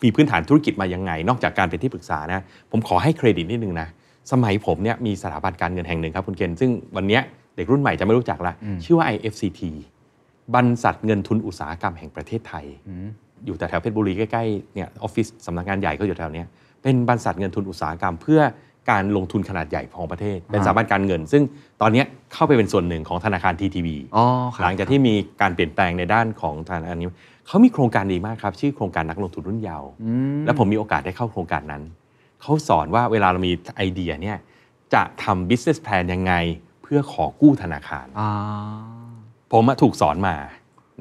มีพื้นฐานธุรกิจมายังไง นอกจากการเป็นที่ปรึกษานะ ผมขอให้เครดิตนิดนึงนะสมัยผมเนี่ยมีสถาบันการเงินแห่งหนึ่งครับคุณเกณฑ์ซึ่งวันนี้เด็กรุ่นใหม่จะไม่รู้จักละชื่อว่า IFCT บรรษัทเงินทุนอุตสาหกรรมแห่งประเทศไทย อยู่แต่แถวเพชรบุรีใกล้ๆเนี่ยออฟฟิศสำนักงานใหญ่ก็อยู่แถวนี้เป็นบรรษัทเงินทุนอุตสาหกรรมเพื่อการลงทุนขนาดใหญ่ของประเทศเป็นสถาบันการเงินซึ่งตอนนี้เข้าไปเป็นส่วนหนึ่งของธนาคารทีทีบีหลังจากที่มีการเปลี่ยนแปลงในด้านของธนาคารนี้เขามีโครงการดีมากครับ ชื่อโครงการนักลงทุนรุ่นเยาว์และผมมีโอกาสได้เข้าโครงการนั้นเขาสอนว่าเวลาเรามีไอเดียเนี่ยจะทำ business plan ยังไง เพื่อขอกู้ธนาคาร ผมถูกสอนมา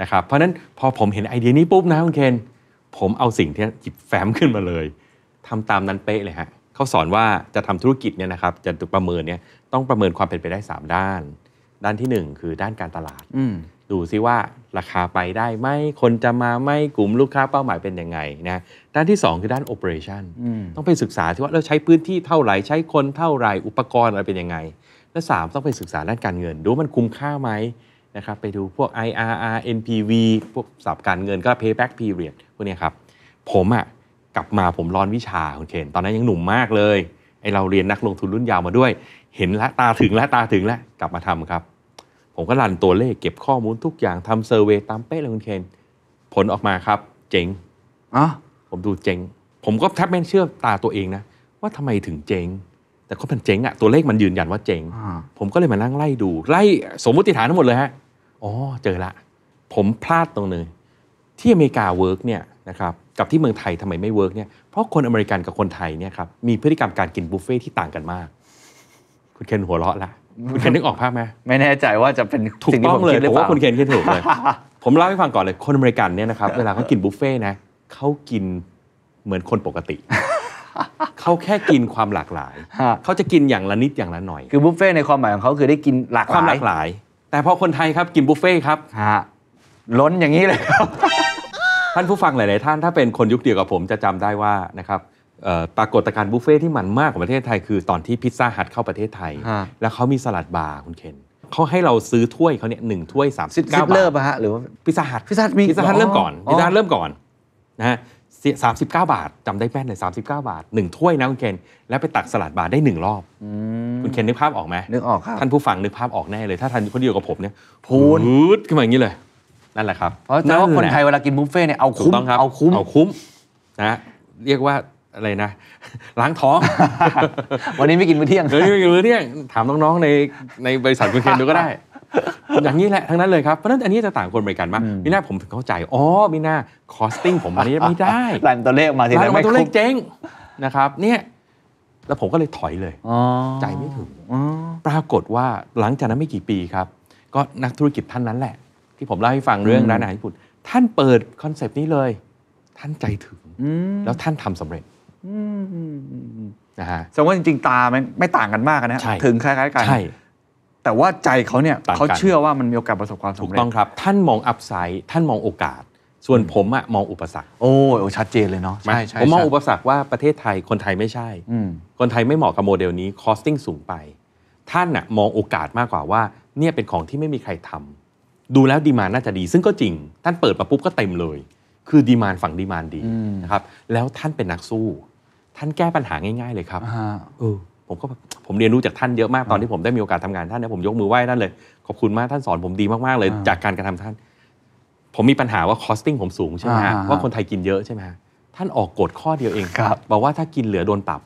นะครับ เพราะนั้น พอผมเห็นไอเดียนี้ปุ๊บนะคุณเคนผมเอาสิ่งที่จิบแฟ้มขึ้นมาเลยทำตามนั้นเป๊ะเลยฮะเขาสอนว่าจะทำธุรกิจเนี่ยนะครับจะประเมินเนี่ยต้องประเมินความเป็นไปได้ 3 ด้าน ด้านที่ 1 คือด้านการตลาดดูซิว่าราคาไปได้ไหมคนจะมาไหมกลุ่มลูกค้าเป้าหมายเป็นยังไงนะด้านที่ 2 คือด้านโอเปอเรชันต้องไปศึกษาที่ว่าเราใช้พื้นที่เท่าไหร่ ใช้คนเท่าไหร่ อุปกรณ์อะไรเป็นยังไง และ 3 ต้องไปศึกษาด้านการเงิน ดูมันคุ้มค่าไหมนะครับ ไปดูพวก IRR NPV พวกสับการเงินก็ payback period พวกนี้ครับ ผมอะ่ะกลับมาผมร้อนวิชา คุณเคน ตอนนั้นยังหนุ่มมากเลยไอเราเรียนนักลงทุนรุ่นยาวมาด้วย เห็นละตาถึงละตาถึงละกลับมาทำครับผมก็รันตัวเลขเก็บข้อมูลทุกอย่างทำเซอร์เวยตามเป๊ะเลยคุณเคนผลออกมาครับเจ๋งอ๋อผมดูเจ๊ง ผมก็แทบไม่เชื่อตาตัวเองนะ ว่าทำไมถึงเจ๊งแต่ก็เป็นเจ๊งอะตัวเลขมันยืนยันว่าเจ๊งผมก็เลยมานั่งไล่ดูไล่สมมติฐานทั้งหมดเลยฮะอ๋อเจอละผมพลาดตรงนึงที่อเมริกาเวิร์กเนี่ยนะครับกับที่เมืองไทยทำไมไม่เวิร์กเนี่ยเพราะคนอเมริกันกับคนไทยเนี่ยครับมีพฤติกรรมการกินบุฟเฟ่ที่ต่างกันมาก คุณเคนหัวเราะละ คุณเคนนึกออกภาพไหมไม่แน่ใจว่าจะเป็นถูกต้องเลยผมว่าคุณเคนคิดถูกเลยผมเล่าให้ฟังก่อนเลยคนอเมริกันเนี่ยนะครับเวลาเขากินบุฟเฟ่นะเขากินเหมือนคนปกติ เขาแค่กินความหลากหลาย เขาจะกินอย่างละนิดอย่างละหน่อย คือบุฟเฟ่ต์ในความหมายของเขาคือได้กินหลากหความหลากหลาย แต่พอคนไทยครับกินบุฟเฟ่ต์ครับฮะล้นอย่างนี้เลยครับท่านผู้ฟังหลายๆ ท่านถ้าเป็นคนยุคเดียวกับผมจะจำได้ว่านะครับปรากฏการณ์บุฟเฟ่ที่มันมากของประเทศไทย คือตอนที่พิซซ่าฮัทเข้าประเทศไทย แล้วเขามีสลัดบาร์คุณเคนเขาให้เราซื้อถ้วยเขาเนี่ยหนึ่งถ้วย39สิบาทเลิฟอะฮะหรือว่าพิซซ่าฮัทพิซซ่ามีพิซซ่าฮัทเริ่มก่อนพิซซ่าฮัทเริ่มก่อนนะสามสิบเก้าบาทจำได้แม่นเลยสามสิบเก้าบาทหนึ่งถ้วยนะคุณเคนแล้วไปตักสลัดบาทได้หนึ่งรอบคุณเคนนึกภาพออกไหมนึกออกครับ ท่านผู้ฟังนึกภาพออกแน่เลย ถ้าท่านคนเดียวกับผมเนี่ย พูดขึ้นมาอย่างนี้เลย นั่นแหละครับ เพราะฉะนั้นคนไทยเวลากินบุฟเฟ่เนี่ย เอาคุ้มเอาคุ้มเอาคุ้มนะเรียกว่าอะไรนะ ล้างท้องวันนี้ไม่กินมื้อเที่ยงวันนี้ไม่กินมื้อเที่ยงถามน้องๆในในบริษัทคุณเคนดูก็ได้อย่างนี้แหละ ทั้งนั้นเลยครับเพราะนั้นอันนี้จะต่างคนบริการมากมิน่าผมถึงเข้าใจอ๋อมิน่าคอสติ้งผมอันนี้ไม่ได้รัยตัวเลขมาทีไรายตัวเลขเจ๊งนะครับ เนี่ยแล้วผมก็เลยถอยเลยใจไม่ถึงปรากฏว่าหลังจากนั้นไม่กี่ปีครับ ก็นักธุรกิจท่านนั้นแหละ ที่ผมเล่าให้ฟังเรื่องร้านอาหารญี่ปุ่นท่านเปิดคอนเซปต์นี้เลย ท่านใจถึง แล้วท่านทำสำเร็จนะฮะแสดงว่าจริงๆตาไม่ไม่ต่างกันมากนะถึงคล้ายๆกันใช่แต่ว่าใจเขาเนี่ยเขาเชื่อว่ามันมีโอกาสประสบความสำเร็จถูกต้องครับ ท่านมองอัพไซด์ท่านมองโอกาส ส่วนผมอะมองอุปสรรคโอ้ชัดเจนเลยเนาะใช่ใผมมองอุปสรรคว่าประเทศไทยคนไทยไม่ใช่คนไทยไม่เหมาะกับโมเดลนี้คอสติ้งสูงไป ท่านอะมองโอกาสมากกว่าว่าเนี่ยเป็นของที่ไม่มีใครทำ ดูแล้วดีมานน่าจะดีซึ่งก็จริง ท่านเปิดมาปุ๊บก็เต็มเลย คือดีมานฝั่งดีมานดีนะครับ แล้วท่านเป็นนักสู้ ท่านแก้ปัญหาง่าย ๆ เลยครับผมก็ผมเรียนรู้จากท่านเยอะมากตอนที่ผมได้มีโอกาสทำงานท่านนะผมยกมือไหว้ท่านเลยขอบคุณมาก ท่านสอนผมดีมากๆเลย จากการกระทำท่าน ผมมีปัญหาว่าคอสติ้งผมสูงใช่ไหมฮะว่าคนไทยกินเยอะใช่ไหมฮะท่านออกกฎข้อเดียวเองครับบอกว่าถ้ากินเหลือโดนปรับ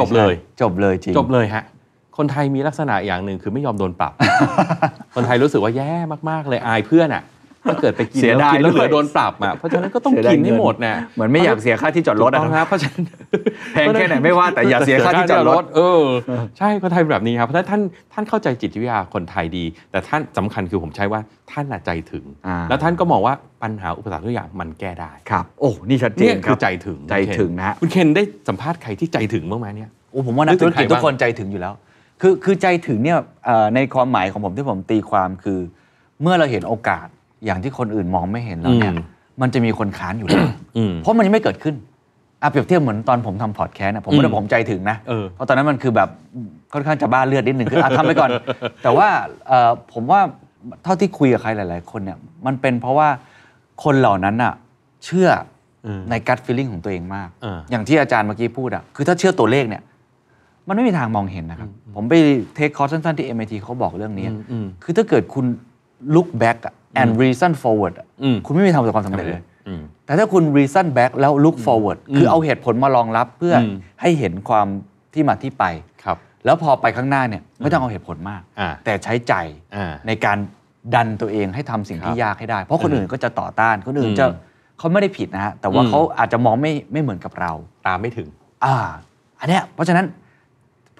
จบเลย จบเลยจริงจบเลยฮะคนไทยมีลักษณะอย่างหนึ่งคือไม่ยอมโดนปรับ คนไทยรู้สึกว่าแย่มากๆเลยอายเพื่อนอ่ะถ้าเกิดไปกินเสียดายแล้วเหลือโดนปรับอ่ะ เพราะฉะนั้นก็ต้องกินให้หมดนะเหมือนไม่อยากเสียค่าที่จอดรถนะครับ เพราะฉะนั้นแพงแค่ไหนไม่ว่า แต่อย่าเสียค่าที่จอดรถเออ ใช่คนไทยแบบนี้ครับ เพราะท่านท่านเข้าใจจิตวิทยาคนไทยดี แต่ท่านสำคัญคือผมใช้ว่าท่านใจถึง แล้วท่านก็มองว่าปัญหาอุปสรรคทุกอย่างมันแก้ได้ครับ โอ้นี่ชัดเจนครับคือใจถึงใจถึงนะคุณเคนได้สัมภาษณ์ใครที่ใจถึงบ้างไหมเนี่ยโอ้ผมว่านักธุรกิจทุกคนใจถึงอยู่แล้ว คือคือใจถึงเนี่ยในความหมายของผมที่ผมตีความคือ เมื่อเราเห็นโอกาสอย่างที่คนอื่นมองไม่เห็นแล้วเนี่ยมันจะมีคนค้านอยู่แล้ว เพราะมันยังไม่เกิดขึ้นอ่ะเปรียบเทียบเหมือนตอนผมทำพอดแคสต์นะผมไม่ได้ผมใจถึงนะ เพราะตอนนั้นมันคือแบบ ค่อนข้างจะบ้าเลือดนิดหนึ่งคืออ่ะทำไปก่อน แต่ว่าผมว่าเท่าที่คุยกับใครหลายๆ คนเนี่ย มันเป็นเพราะว่าคนเหล่านั้นอ่ะเชื่อในกัดฟีลลิ่งของตัวเองมากอย่างที่อาจารย์เมื่อกี้พูดอ่ะคือถ้าเชื่อตัวเลขเนี่ย มันไม่มีทางมองเห็นนะครับผมไปเทคคอร์สสั้น ๆ ที่ MIT เขาบอกเรื่องนี้คือถ้าเกิดคุณลุกแบ็กอ่ะ and reason forward คุณไม่มีทางประสบความสำเร็จเลย แต่ถ้าคุณ reason back แล้ว look forward คือเอาเหตุผลมารองรับ เพื่อให้เห็นความที่มาที่ไป ครับ แล้วพอไปข้างหน้าเนี่ย ไม่ต้องเอาเหตุผลมาก แต่ใช้ใจในการดันตัวเองให้ทำสิ่งที่ยากให้ได้ เพราะคนอื่นก็จะต่อต้าน คนอื่นจะเขาไม่ได้ผิดนะฮะแต่ว่าเขาอาจจะมองไม่ไม่เหมือนกับเราตามไม่ถึง อ่า อันเนี้ยเพราะฉะนั้น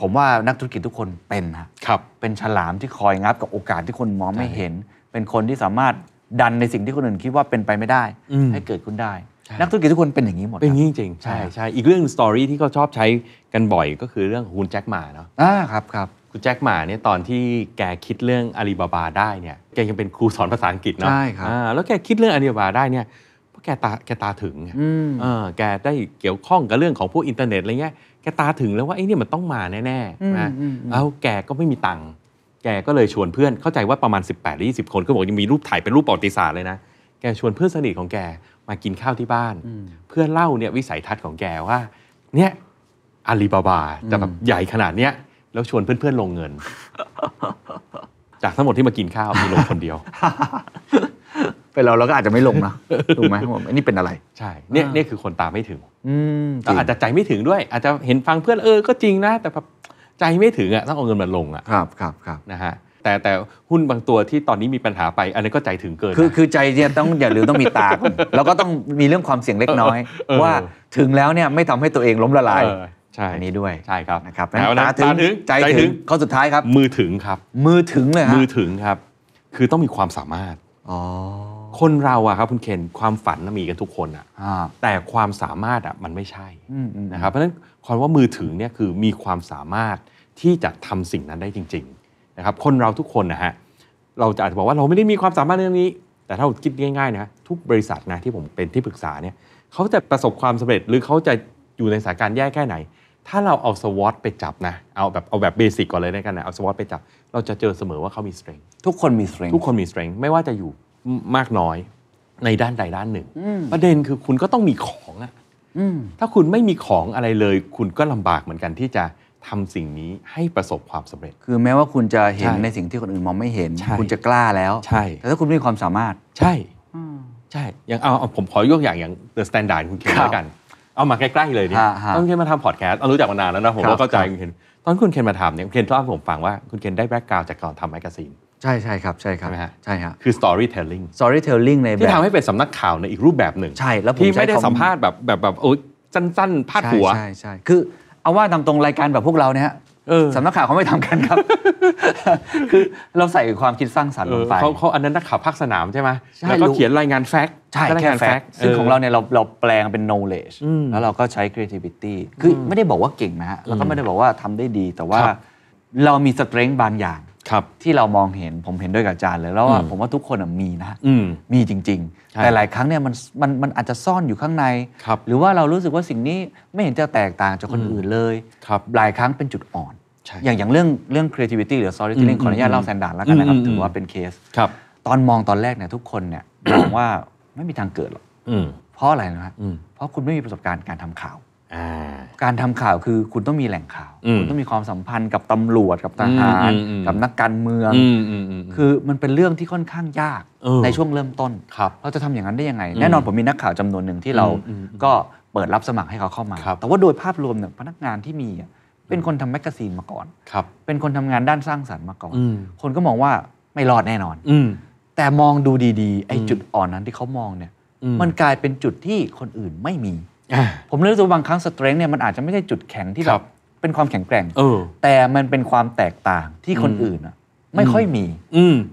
ผมว่านักธุรกิจทุกคนเป็นนะครับเป็นฉลามที่คอยงับกับโอกาสที่คนมองไม่เห็นเป็นคนที่สามารถดันในสิ่งที่คนอื่นคิดว่าเป็นไปไม่ได้ ให้เกิดขึ้นได้นักธุรกิจทุกคนเป็นอย่างนี้หมดเป็นอย่งี้จริงใช่ใช่อีกเรื่องสตอรี่ที่เขาชอบใช้กันบ่อยก็คือเรื่องคุณแจ็คหมาเนาะอ่าครับครับคุณแจ็คหมาเนี่ยตอนที่แกคิดเรื่องอาลีบาบาได้เนี่ยแกยังเป็นครูสอนภาษาอังกฤษเนาะใช่ครับแล้วแกคิดเรื่องอาลีบาบาได้เนี่ยเพราะแกตาแกตาถึงอ่แกได้เกี่ยวข้องกับเรื่องของพวกอินเทอร์เน็ตอะไรเงี้ยแกตาถึงแล้วว่าไอ้นี่มันต้องมาแน่ๆนะแล้วแกก็ไม่มีตังค์แกก็เลยชวนเพื่อนเข้าใจว่าประมาณ 18หรือ20คนก็บอกยังมีรูปถ่ายเป็นรูปประวัติศาสตร์เลยนะแกชวนเพื่อนสนิทของแกมากินข้าวที่บ้าน เพื่อนเล่าเนี่ยวิสัยทัศน์ของแกว่า เนี่ยอาลีบาบาจะแบบใหญ่ขนาดเนี้ยแล้วชวนเพื่อนๆลงเงิน จากทั้งหมดที่มากินข้าวมีลงคนเดียวเป็นเราเราก็อาจจะไม่ลงนะถูกไหมผมนี่เป็นอะไร ใช่เนี่ยนี่คือคนตาไม่ถึง อืมอาจจะใจไม่ถึงด้วย อาจจะเห็นฟังเพื่อนเออ ก็จริงนะแต่ใจไม่ถึงอ่ะต้องเอาเงินมาลงอ่ะครับครับครับนะฮะแต่แต่หุ้นบางตัวที่ตอนนี้มีปัญหาไปอันนี้ก็ใจถึงเกินคือคือใจเนี่ยต้องอย่าลืมต้องมีตาแล้วก็ต้องมีเรื่องความเสี่ยงเล็กน้อย ว่าถึงแล้วเนี่ยไม่ทำให้ตัวเองล้มละลายใช่นี้ด้วยใช่ครับนะครับตาถึงใจถึงข้อสุดท้ายครับ มือถึงครับ มือถึงเลยฮะมือถึงครับ คือต้องมีความสามารถอ๋อคนเราอะครับคุณเคนความฝันมีกันทุกคนอะอแต่ความสามารถอะมันไม่ใช่นะครับเพราะฉะนั้นความว่ามือถือเนี่ยคือมีความสามารถที่จะทำสิ่งนั้นได้จริงๆนะครับคนเราทุกคนนะฮะเราจะอาจจะบอกว่าเราไม่ได้มีความสามารถเรื่องนี้ แต่ถ้าเราคิดง่าย ๆ นะทุกบริษัทนะที่ผมเป็นที่ปรึกษาเนี่ยเขาจะประสบความสำเร็จหรือเขาจะอยู่ในสถานการณ์แย่แค่ไหน ถ้าเราเอาสวอตไปจับนะเอาแบบเอาแบบเบสิกก่อนเลยนะกันนะเอาสวอตไปจับเราจะเจอเสมอว่าเขามีสเตรทุกคนมีสเตรงทุกคนมีสเตรงไม่ว่าจะอยู่มากน้อยในด้านใดด้านหนึ่ง ประเด็นคือคุณก็ต้องมีของอะถ้าคุณไม่มีของอะไรเลย คุณก็ลำบากเหมือนกันที่จะทำสิ่งนี้ให้ประสบความสำเร็จ คือแม้ว่าคุณจะเห็นในสิ่งที่คนอื่นมองไม่เห็น คุณจะกล้าแล้ว ใช่ แต่ถ้าคุณไม่มีความสามารถใช่ใช่อย่างเอาผมขอยกอย่างอย่างเดอะสแตนดาร์ดคุณเคนแล้วกัน เอามาใกล้ ๆ เลยเนี่ยตอนเคนมาทำพอดแคสต์เอารู้จักมานานแล้วนะผมก็เข้าใจคุณเคนตอนคุณเคนมาทำเนี่ยคุณเคนเล่าให้ผมฟังว่า คุณเคนได้แบ็กกราวจากก่อนทำแมกกาซีนใช่ใช่ครับ ใช่ครับใช่ฮะคือ storytelling storytelling ในที่ทำให้เป็นสำนักข่าวในอีกรูปแบบหนึ่งใช่ แล้วผมที่ไม่ได้สัมภาษณ์แบบ แบบ แบบโอ้ยสั้น ๆพาดใช่หัวใช่ใช่คือเอาว่าตามตรงรายการแบบพวกเราเนี่ยสำนักข่าวเขาไม่ทำกันครับ คือเราใส่ความคิดสร้างสรรค์เลงไปเขาเขาอันนั้นนักข่าวภาคสนามใช่ไหมใช่แล้วก็เขียนรายงานแฟกต์ใช่แค่ฟกต์ซึ่งของเราเนี่ยเราเราแปลงเป็น knowledge แล้วเราก็ใช้ creativity คือไม่ได้บอกว่าเก่งนะฮะเราก็ไม่ได้บอกว่าทำได้ดี แต่ว่าเรามี strength บางอย่างที่เรามองเห็นผมเห็นด้วยกับอาจารย์เลยแล้วว่าผมว่าทุกคนมีนะ มีจริงๆ แต่หลายครั้งเนี่ยมันมันมันอาจจะซ่อนอยู่ข้างใน หรือว่าเรารู้สึกว่าสิ่งนี้ไม่เห็นจะแตกต่างจากคนอื่นเลยหลายครั้งเป็นจุดอ่อนอย่างอย่างเรื่องเรื่อง creativity หรือ storytelling ขออนุญาตเล่าแซนดานแล้วกันนะครับถือว่าเป็นเคสตอนมองตอนแรกเนี่ยทุกคนเนี่ยมองว่าไม่มีทางเกิดหรอกเพราะอะไรนะครับเพราะคุณไม่มีประสบการณ์การทำข่าวการทำข่าวคือคุณต้องมีแหล่งข่าวคุณต้องมีความสัมพันธ์กับตำรวจกับทหารกับนักการเมือง คือมันเป็นเรื่องที่ค่อนข้างยาก ในช่วงเริ่มต้น เราจะทำอย่างนั้นได้ยังไง แน่นอนผมมีนักข่าวจำนวนหนึ่งที่เราก็เปิดรับสมัครให้เขาเข้ามาแต่ว่าโดยภาพรวมเนี่ยพนักงานที่มี เป็นคนทำแมกกาซีนมาก่อน เป็นคนทำงานด้านสร้างสรรค์มาก่อนคนก็มองว่าไม่รอดแน่นอนอแต่มองดูดีๆไอ้จุดอ่อนนั้นที่เขามองเนี่ยมันกลายเป็นจุดที่คนอื่นไม่มีผมเรู้สึกบางครั้งสเตรนจ์เนี่ยมันอาจจะไม่ใช่จุดแข็งที่แบบเป็นความแข็งแกร่งแต่มันเป็นความแตกต่างที่คนอื่นไม่ค่อยมี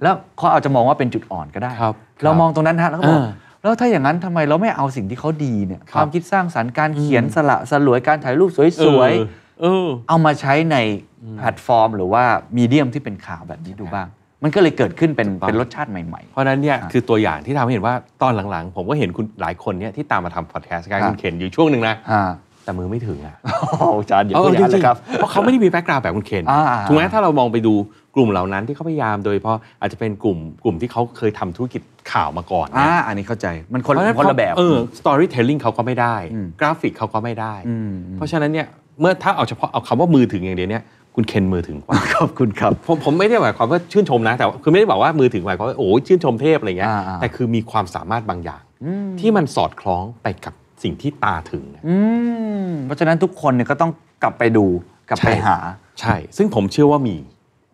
แล้วเขาอาจจะมองว่าเป็นจุดอ่อนก็ได้ เรามองตรงนั้นฮะแล้วก็บอกแล้วถ้าอย่างนั้นทำไมเราไม่เอาสิ่งที่เขาดีเนี่ยความคิดสร้างสรรค์การเขียนสละสลวยการถ่ายรูปสวยๆเอามาใช้ในแพลตฟอร์ม หรือว่ามีเดียมที่เป็นข่าวแบบนี้ดูบ้างมันก็เลยเกิดขึ้นเป็นเป็นรสชาติใหม่ๆ เพราะนั้นเนี่ยคือตัวอย่างที่ทำให้เห็นว่าตอนหลังๆ ผมก็เห็นคุณหลายคนเนี่ยที่ตามมาทำพอดแคสต์กันคุณเข็นอยู่ช่วงหนึ่งนะแต่มือไม่ถึงอ่ะอาจารย์อย่าพูดอย่างนั้นครับ เพราะเขาไม่ได้มีแบ็กกราวด์แบบคุณเคนถูกไหมถ้าเรามองไปดูกลุ่มเหล่านั้นที่เขาพยายาม โดยเพราะอาจจะเป็นกลุ่มกลุ่มที่เขาเคยทำธุรกิจข่าวมาก่อนอ่าอันนี้เข้าใจมันคนคนละแบบเออสตอรี่เทลลิ่งเขาก็ไม่ได้ กราฟิกเขาก็ไม่ได้ เพราะฉะนั้นเนี่ยเมื่อถ้าเอาเฉพาะเอาคำว่ามือถึงอย่างเดียวเนี่ยคุณเคนมือถึงกว่าขอบคุณครับ ผมผมไม่ได้หมายความว่าชื่นชมนะแต่คือไม่ได้บอกว่ามือถึงหมายความว่าโอ้ชื่นชมเทพอะไรเงี้ยแต่คือมีความสามารถบางอย่างที่มันสอดคล้องไปกับสิ่งที่ตาถึง เพราะฉะนั้นทุกคนเนี่ยก็ต้องกลับไปดู กลับไปหาใช่ ซึ่งผมเชื่อว่ามี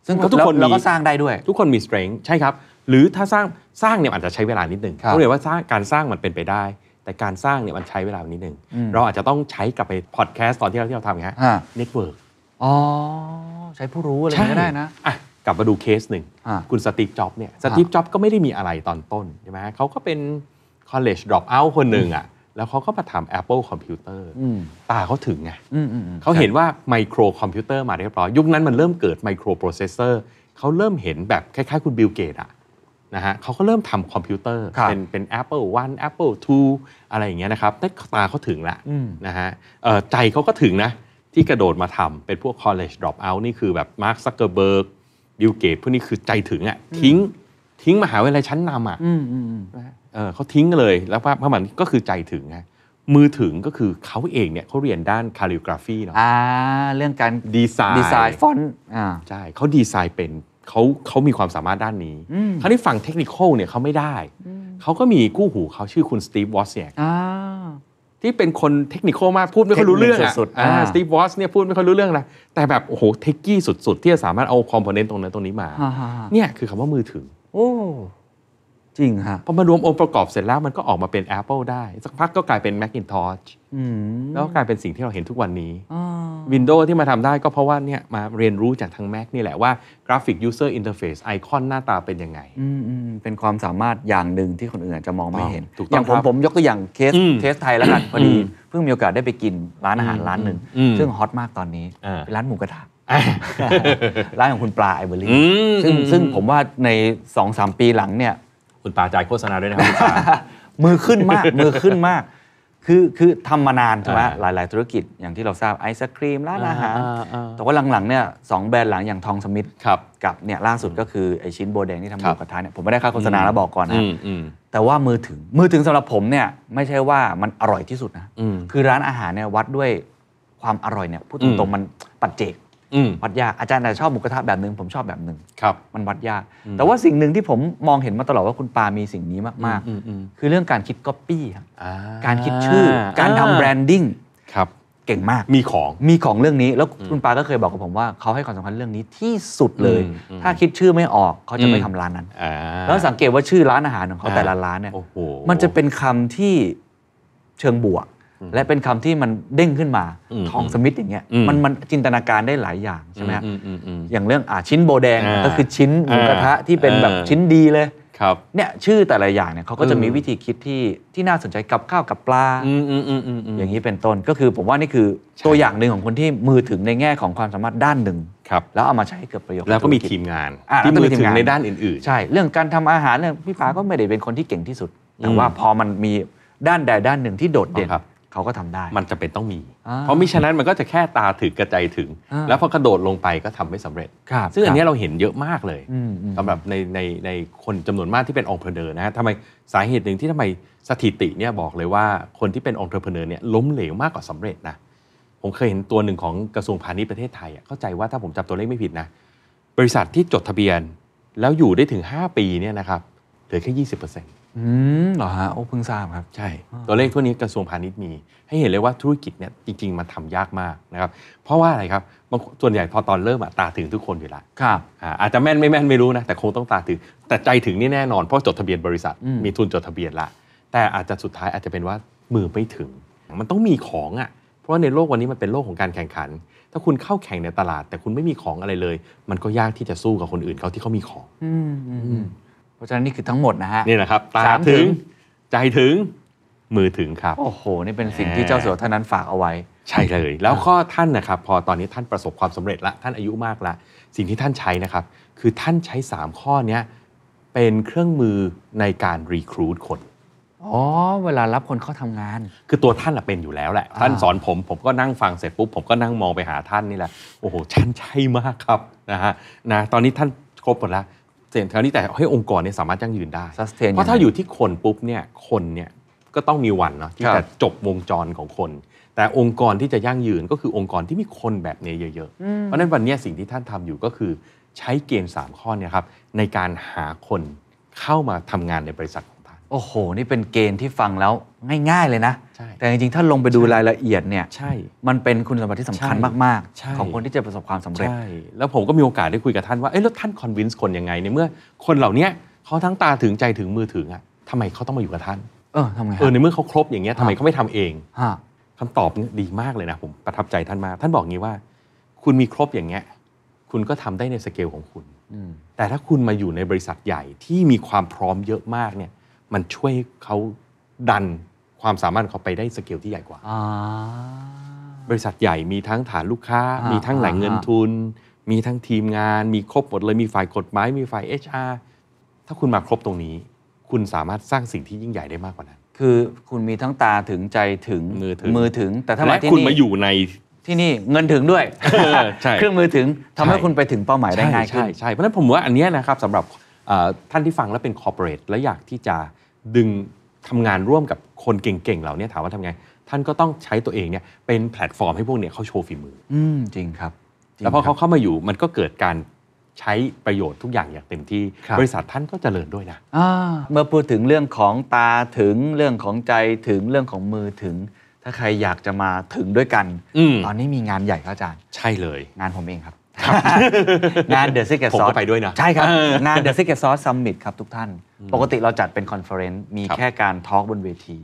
ซึ่งทุกคนเราก็สร้างได้ด้วย ทุกคนมีสเตรนจ์ใช่ครับหรือถ้าสร้างสร้างเนี่ยอาจจะใช้เวลานิดนึงเขาเรียกว่าสร้างการสร้างมันเป็นไปได้ แต่การสร้างเนี่ยมันใช้เวลานิดหนึ่งเราอาจจะต้องใช้กลับไปพอดแคสต์ตอนที่เราที่เราทำไงฮะเน็ตเวิร์กอ๋อ ใช้ผู้รู้อะไรก็ได้นะอ่ะกลับมาดูเคสหนึ่งคุณสตีฟจ็อบเนี่ยสตีฟจ็อบก็ไม่ได้มีอะไรตอนต้นใช่ไหมเขาก็เป็น college dropout คนหนึ่งอ่ะแล้วเขาก็มาทำ Apple Computer ตาเขาถึงไงเขาเห็นว่าไมโครคอมพิวเตอร์มาเรียบร้อยยุคนั้นมันเริ่มเกิดไมโครโปรเซสเซอร์เขาเริ่มเห็นแบบคล้ายๆ คุณบิลเกตอ่ะนะฮะเขาก็เริ่มทำคอมพิวเตอร์ เป็นเป็น Apple 1 Apple 2อะไรอย่างเงี้ยนะครับ แต่ตาเขาถึงละนะฮะใจเขาก็ถึงนะที่กระโดดมาทำเป็นพวก college dropout นี่คือแบบมาร์คซักเกอร์เบิร์กบิลเกตพวกนี้คือใจถึงอะ่ะทิ้ง ทิ้งมหาวิทยาลัยชั้นนำอะ่ะเเขาทิ้งเลยแล้วพระมันก็คือใจถึงไะมือถึงก็คือเขาเองเนี่ยเขาเรียนด้านคาลิกราฟีเนาะอ่าเรื่องการดีไซน์ดีไซน์ฟอนต์อ่าใช่เขาดีไซน์เป็นเขาเขามีความสามารถด้านนี้คราวนี้ฝั่งเทคนิคเนี่ยเขาไม่ได้ เขาก็มีกู้หูเขาชื่อคุณสตีฟวอสเซียที่เป็นคนเทคนิคมากพูดไม่ค่อยรู้เรื่องอ่ะสตีฟวอสเนี่ยพูดไม่ค่อยรู้เรื่องนะแต่แบบโอ้โหเทคกี้สุดๆ ที่จะสามารถเอาคอมโพเนนต์ตรงนั้นตรงนี้มาเนี่ยคือคำว่ามือถือโอ้จริงฮะพอมารวมองค์ประกอบเสร็จแล้วมันก็ออกมาเป็น Apple ได้ สักพักก็กลายเป็น Macintosh แล้วก็กลายเป็นสิ่งที่เราเห็นทุกวันนี้วินโดว์ที่มาทำได้ก็เพราะว่าเนี่ยมาเรียนรู้จากทาง Mac นี่แหละว่ากราฟิก User Interface ไอคอนหน้าตาเป็นยังไง เป็นความสามารถอย่างหนึ่งที่คนอื่นจะมองไม่เห็น อย่างผมผมยกตัวอย่างเคสเทสไทยแล้วกันพอดี เพิ่งมีโอกาสได้ไปกินร้านอาหารร้านหนึ่งซึ่งฮอตมากตอนนี้เป็นร้านหมูกระทะร้านของคุณปลาไอเบอร์ลซึ่งซึ่งผมว่าใน 2-3 ปีหลังเนี่ยคุณป่าจ่ายโฆษณาด้วยนะครับคุณปามือขึ้นมากมือขึ้นมาก คือคือทำมานานใช่ไหมหลายหลายธุรกิจอย่างที่เราทราบไอศครีม ร้านอาหาร แต่ว่าหลังๆเนี่ยสองแบรนด์หลังอย่างทองสมิธกับเนี่ยล่าสุดก็คือไอชิ้นโบแดงที่ทำหมูกระทะเนี่ยผมไม่ได้ค่าโฆษณาแล้วบอกก่อนนะแต่ว่ามือถึง มือถึงสำหรับผมเนี่ยไม่ใช่ว่ามันอร่อยที่สุดนะคือร้านอาหารเนี่ยวัดด้วยความอร่อยเนี่ยพูดตรงๆมันปัจเจกวัดยากอาจารย์อาจจะชอบหมูกระทะแบบหนึ่งผมชอบแบบหนึ่งครับ มันวัดยาก แต่ว่าสิ่งหนึ่งที่ผมมองเห็นมาตลอดว่าคุณปา มีสิ่งนี้มากๆ คือเรื่องการคิดก๊อปปี้การคิดชื่อการทำแบรนดิ้งครับเก่งมากมีของ มีของเรื่องนี้แล้วคุณปาก็เคยบอกกับผมว่าเขาให้ความสำคัญเรื่องนี้ที่สุดเลย ถ้าคิดชื่อไม่ออกเขาจะไม่ทำร้านนั้นแล้วสังเกตว่าชื่อร้านอาหารของเขาแต่ละร้านเนี่ยมันจะเป็นคำที่เชิงบวกและเป็นคำที่มันเด้งขึ้นมาทองสมิธอย่างเงี้ยมันมันจินตนาการได้หลายอย่างใช่ไหมอย่างเรื่องอาชิ้นโบแดงก็คือชิ้นหมูกระทะที่เป็นแบบชิ้นดีเลยครับเนี่ยชื่อแต่ละอย่างเนี่ยเขาก็จะมีวิธีคิดที่ที่น่าสนใจกับข้าวกับปลาอย่างนี้เป็นต้นก็คือผมว่านี่คือตัวอย่างหนึ่งของคนที่มือถึงในแง่ของความสามารถด้านหนึ่งครับแล้วเอามาใช้ให้เกิดประโยชน์แล้วก็มีทีมงานที่มือถึงในด้านอื่นๆ ใช่เรื่องการทำอาหารเรื่องพี่ฟ้าก็ไม่ได้เป็นคนที่เก่งที่สุดแต่ว่าพอมันมีด้านใดด้านหนึ่งที่โดดเด่นเขาก็ทำได้ มันจะเป็นต้องมี เพราะมิฉะนั้นมันก็จะแค่ตาถือกระจายถึง แล้วพอกระโดดลงไปก็ทำไม่สำเร็จ ซึ่งอันนี้เราเห็นเยอะมากเลยสำหรับในในในคนจำนวนมากที่เป็นองค์เพเนอร์นะฮะทำไมสาเหตุหนึ่งที่ทำไมสถิติเนี่ยบอกเลยว่าคนที่เป็นองค์เพเนอร์เนี่ยล้มเหลวมากกว่าสำเร็จนะ ผมเคยเห็นตัวหนึ่งของกระทรวงพาณิชย์ประเทศไทยเข้าใจว่าถ้าผมจำตัวเลขไม่ผิดนะ บริษัทที่จดทะเบียนแล้วอยู่ได้ถึง 5 ปีเนี่ยนะครับ เหลือแค่ยี่สิบเปอร์เซ็นต์อืมหรอฮะโอ้เพิ่งทราบครับ ใช่ ตัวเลขทั่วนี้กระทรวงพาณิชย์มี ให้เห็นเลยว่าธุรกิจเนี่ยจริง ๆมันทำยากมากนะครับ เพราะว่าอะไรครับ ส่วนใหญ่พอตอนเริ่มอะตาถึงทุกคนอยู่ละครับอาจจะแม่นไม่แม่นไม่รู้นะแต่คงต้องตาถึง แต่ใจถึงนี่แน่นอน เพราะจดทะเบียนบริษัท มีทุนจดทะเบียนละ แต่อาจจะสุดท้ายอาจจะเป็นว่ามือไม่ถึง มันต้องมีของอะเพราะในโลกวันนี้มันเป็นโลกของการแข่งขัน ถ้าคุณเข้าแข่งในตลาด แต่คุณไม่มีของอะไรเลย มันก็ยากที่จะสู้กับคนอื่นเขาที่เขามีของราะฉะนั้นนี่คือทั้งหมดนะฮะ นี่แหละครับ ตาถึง ใจถึง มือถึงครับ โอ้โห นี่เป็นสิ่งที่เจ้าสัวท่านนั้นฝากเอาไว้ ใช่เลย แล้วก็ท่านนะครับ พอตอนนี้ท่านประสบความสำเร็จละท่านอายุมากละสิ่งที่ท่านใช้นะครับ คือท่านใช้ 3 ข้อนี้เป็นเครื่องมือในการรีครูดคน อ๋อ เวลารับคนเข้าทำงาน คือตัวท่านหะเป็นอยู่แล้วแหละท่านสอนผมผมก็นั่งฟังเสร็จปุ๊บผมก็นั่งมองไปหาท่านนี่แหละโอ้โหท่านใช่มากครับนะฮะนะตอนนี้ท่านครบหมดแล้วเสียแนี้แต่ให้องค์กรเนี่ยสามารถยั่งยืนได้ Sustain เพราะถ้าอยู่ที่คนปุ๊บเนี่ยคนเนี่ยก็ต้องมีวันเนาะที่จะจบวงจรของคน แต่องค์กรที่จะยั่งยืนก็คือองค์กรที่มีคนแบบนี้เยอะ ๆ เพราะนั้นวันนี้สิ่งที่ท่านทำอยู่ก็คือ ใช้เกณฑ์3ข้อเนี่ยครับในการหาคนเข้ามาทำงานในบริษัทโอ้โห นี่เป็นเกณฑ์ที่ฟังแล้วง่ายๆเลยนะใช่แต่จริงๆถ้าลงไปดูรายละเอียดเนี่ย ใช่ มันเป็นคุณสมบัติที่สำคัญมากๆ ของคนที่จะประสบความสำเร็จ ใช่ แล้วผมก็มีโอกาสได้คุยกับท่านว่า เอ้ยแล้วท่านคอนวินส์คนยังไงในเมื่อคนเหล่านี้เขาทั้งตาถึงใจถึงมือถึงอ่ะทำไมเขาต้องมาอยู่กับท่าน เออ ทำไงเออในเมื่อเขาครบอย่างเงี้ยทำไมเขาไม่ทำเอง ฮะคำตอบนีดีมากเลยนะผมประทับใจท่านมากท่านบอกงี้ว่า คุณมีครบอย่างเงี้ย คุณก็ทำได้ในสเกลของคุณ อืม แต่ถ้าคุณมาอยู่ในบริษัทใหญ่ที่มีความพร้อมเยอะมากเนี่ยมันช่วยเขาดันความสามารถเขาไปได้สเกลที่ใหญ่กว่า บริษัทใหญ่มีทั้งฐานลูกค้า มีทั้งแหล่งเงินทุน มีทั้งทีมงาน มีครบหมดเลย มีฝ่ายกฎหมาย มีฝ่าย HR ถ้าคุณมาครบตรงนี้ คุณสามารถสร้างสิ่งที่ยิ่งใหญ่ได้มากกว่านั้น คือคุณมีทั้งตาถึงใจถึงมือถึงมือถึงแต่ถ้ามาที่นี่คุณมาอยู่ในที่นี่เงินถึงด้วยเครื่องมือถึงทำให้คุณไปถึงเป้าหมายได้ง่ายขึ้น ใช่ใช่ เพราะฉะนั้นผมว่าอันนี้นะครับสำหรับท่านที่ฟังแล้วเป็นคอร์เปอเรทและอยากที่จะดึงทำงานร่วมกับคนเก่งๆ เหล่านี้ถามว่าทำไง ท่านก็ต้องใช้ตัวเองเนี่ยเป็นแพลตฟอร์มให้พวกเนี่ยเขาโชว์ฝีมืออืมจริงครับแล้วพอเขาเข้ามาอยู่มันก็เกิดการใช้ประโยชน์ทุกอย่างอย่างเต็มที่บริษัทท่านก็เจริญด้วยนะเมื่อพูดถึงเรื่องของตาถึงเรื่องของใจถึงเรื่องของมือถึง ถ้าใครอยากจะมาถึงด้วยกันอตอนนี้มีงานใหญ่ครับอาจารย์ใช่เลยงานผมเองครับงานเดอะซิกเก็ตซอสผมก็ไปด้วยนะใช่ครับงานเดอะซิกเก็ตซอสซัมมิตครับทุกท่านปกติเราจัดเป็นคอนเฟอเรนซ์มีแค่การทอล์กบนเวที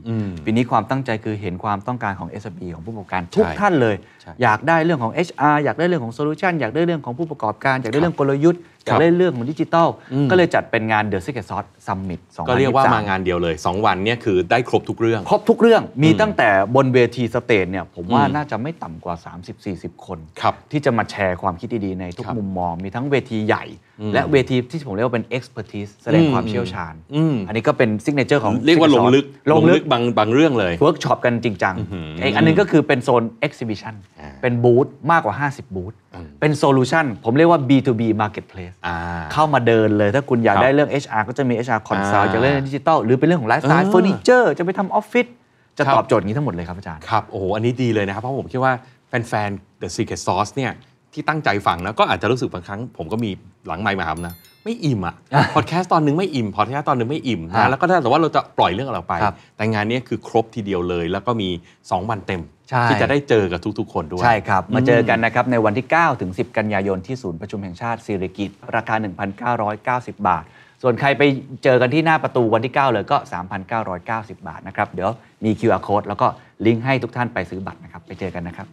ปีนี้ความตั้งใจคือเห็นความต้องการของ s อ b ของผู้ประกอบการ ทุกท่านเลย อยากได้เรื่องของ HR อยากได้เรื่องของโซลูชันอยากได้เรื่องของผู้ประกอบการอยากได้เรื่องกลยุทธ์อยากได้เรื่องของดิจิทัลก็เลยจัดเป็นงาน The Secret Sauce Summit 2 0 2 3ก็เรียกว่ามางานเดียวเลย 2 วันนี้คือได้ครบทุกเรื่อง ครบทุกเรื่อง มีตั้งแต่บนเวทีสเตจเนี่ยผมว่าน่าจะไม่ต่ำกว่า 30-40 คน ที่จะมาแชร์ความคิดดีๆในทุกมุมมองมีทั้งเวทีใหญ่และเวทีที่ผมเรียกว่าเป็น expertise แสดงความเชี่ยวชาญ อันนี้ก็เป็นซิกเนเจอร์ของเรียกว่าลงลึกลงลึกบางบางเรื่องเลยเวิร์กช็อปกันจริงจังอีกอันนึงก็คือเป็นโซน exhibition เป็นบูธมากกว่า 50บูธเป็นโซลูชันผมเรียกว่า B2B marketplace เข้ามาเดินเลย ถ้าคุณอยากได้เรื่อง HR ก็จะมี HR consult อยาเรื่องดิจิตอลหรือเป็นเรื่องของไลฟ์สไตล์เฟอร์นิเจอร์จะไปทำออฟฟิศจะตอบโจทย์นี้ทั้งหมดเลยครับอาจารย์ครับโอ้โหอันนี้ดีเลยนะครับเพราะผมคิดว่าแฟนๆ The Secret Sauce เนี่ยที่ตั้งใจฟังนะก็อาจจะรู้สึกบางครั้ง ผมก็มีหลังไมค์มาทำนะ ไม่อิ่มอ่ะพอดแคสต์ตอนนึงไม่อิ่ม พอดแคสต์ตอนนึงไม่อิ่มนะแล้วก็ถ้าแต่ว่าเราจะปล่อยเรื่องอะไรไป แต่งานนี้คือครบทีเดียวเลย แล้วก็มี 2 วันเต็ม ที่จะได้เจอกับทุก ๆ คนด้วยใช่ครับมาเจอกันนะครับในวันที่9ถึง10 กันยายนที่ศูนย์ประชุมแห่งชาติสิริกิตราคา 1,990 บาท ส่วนใครไปเจอกันที่หน้าประตูวันที่ 9 เลยก็ 3,990 บาทนะครับเดี๋ยวมี QR code แล้วก็ลิงก์ให้ทุกท่านไปซื้อบัตรนะครับไปเจอกันนะครับ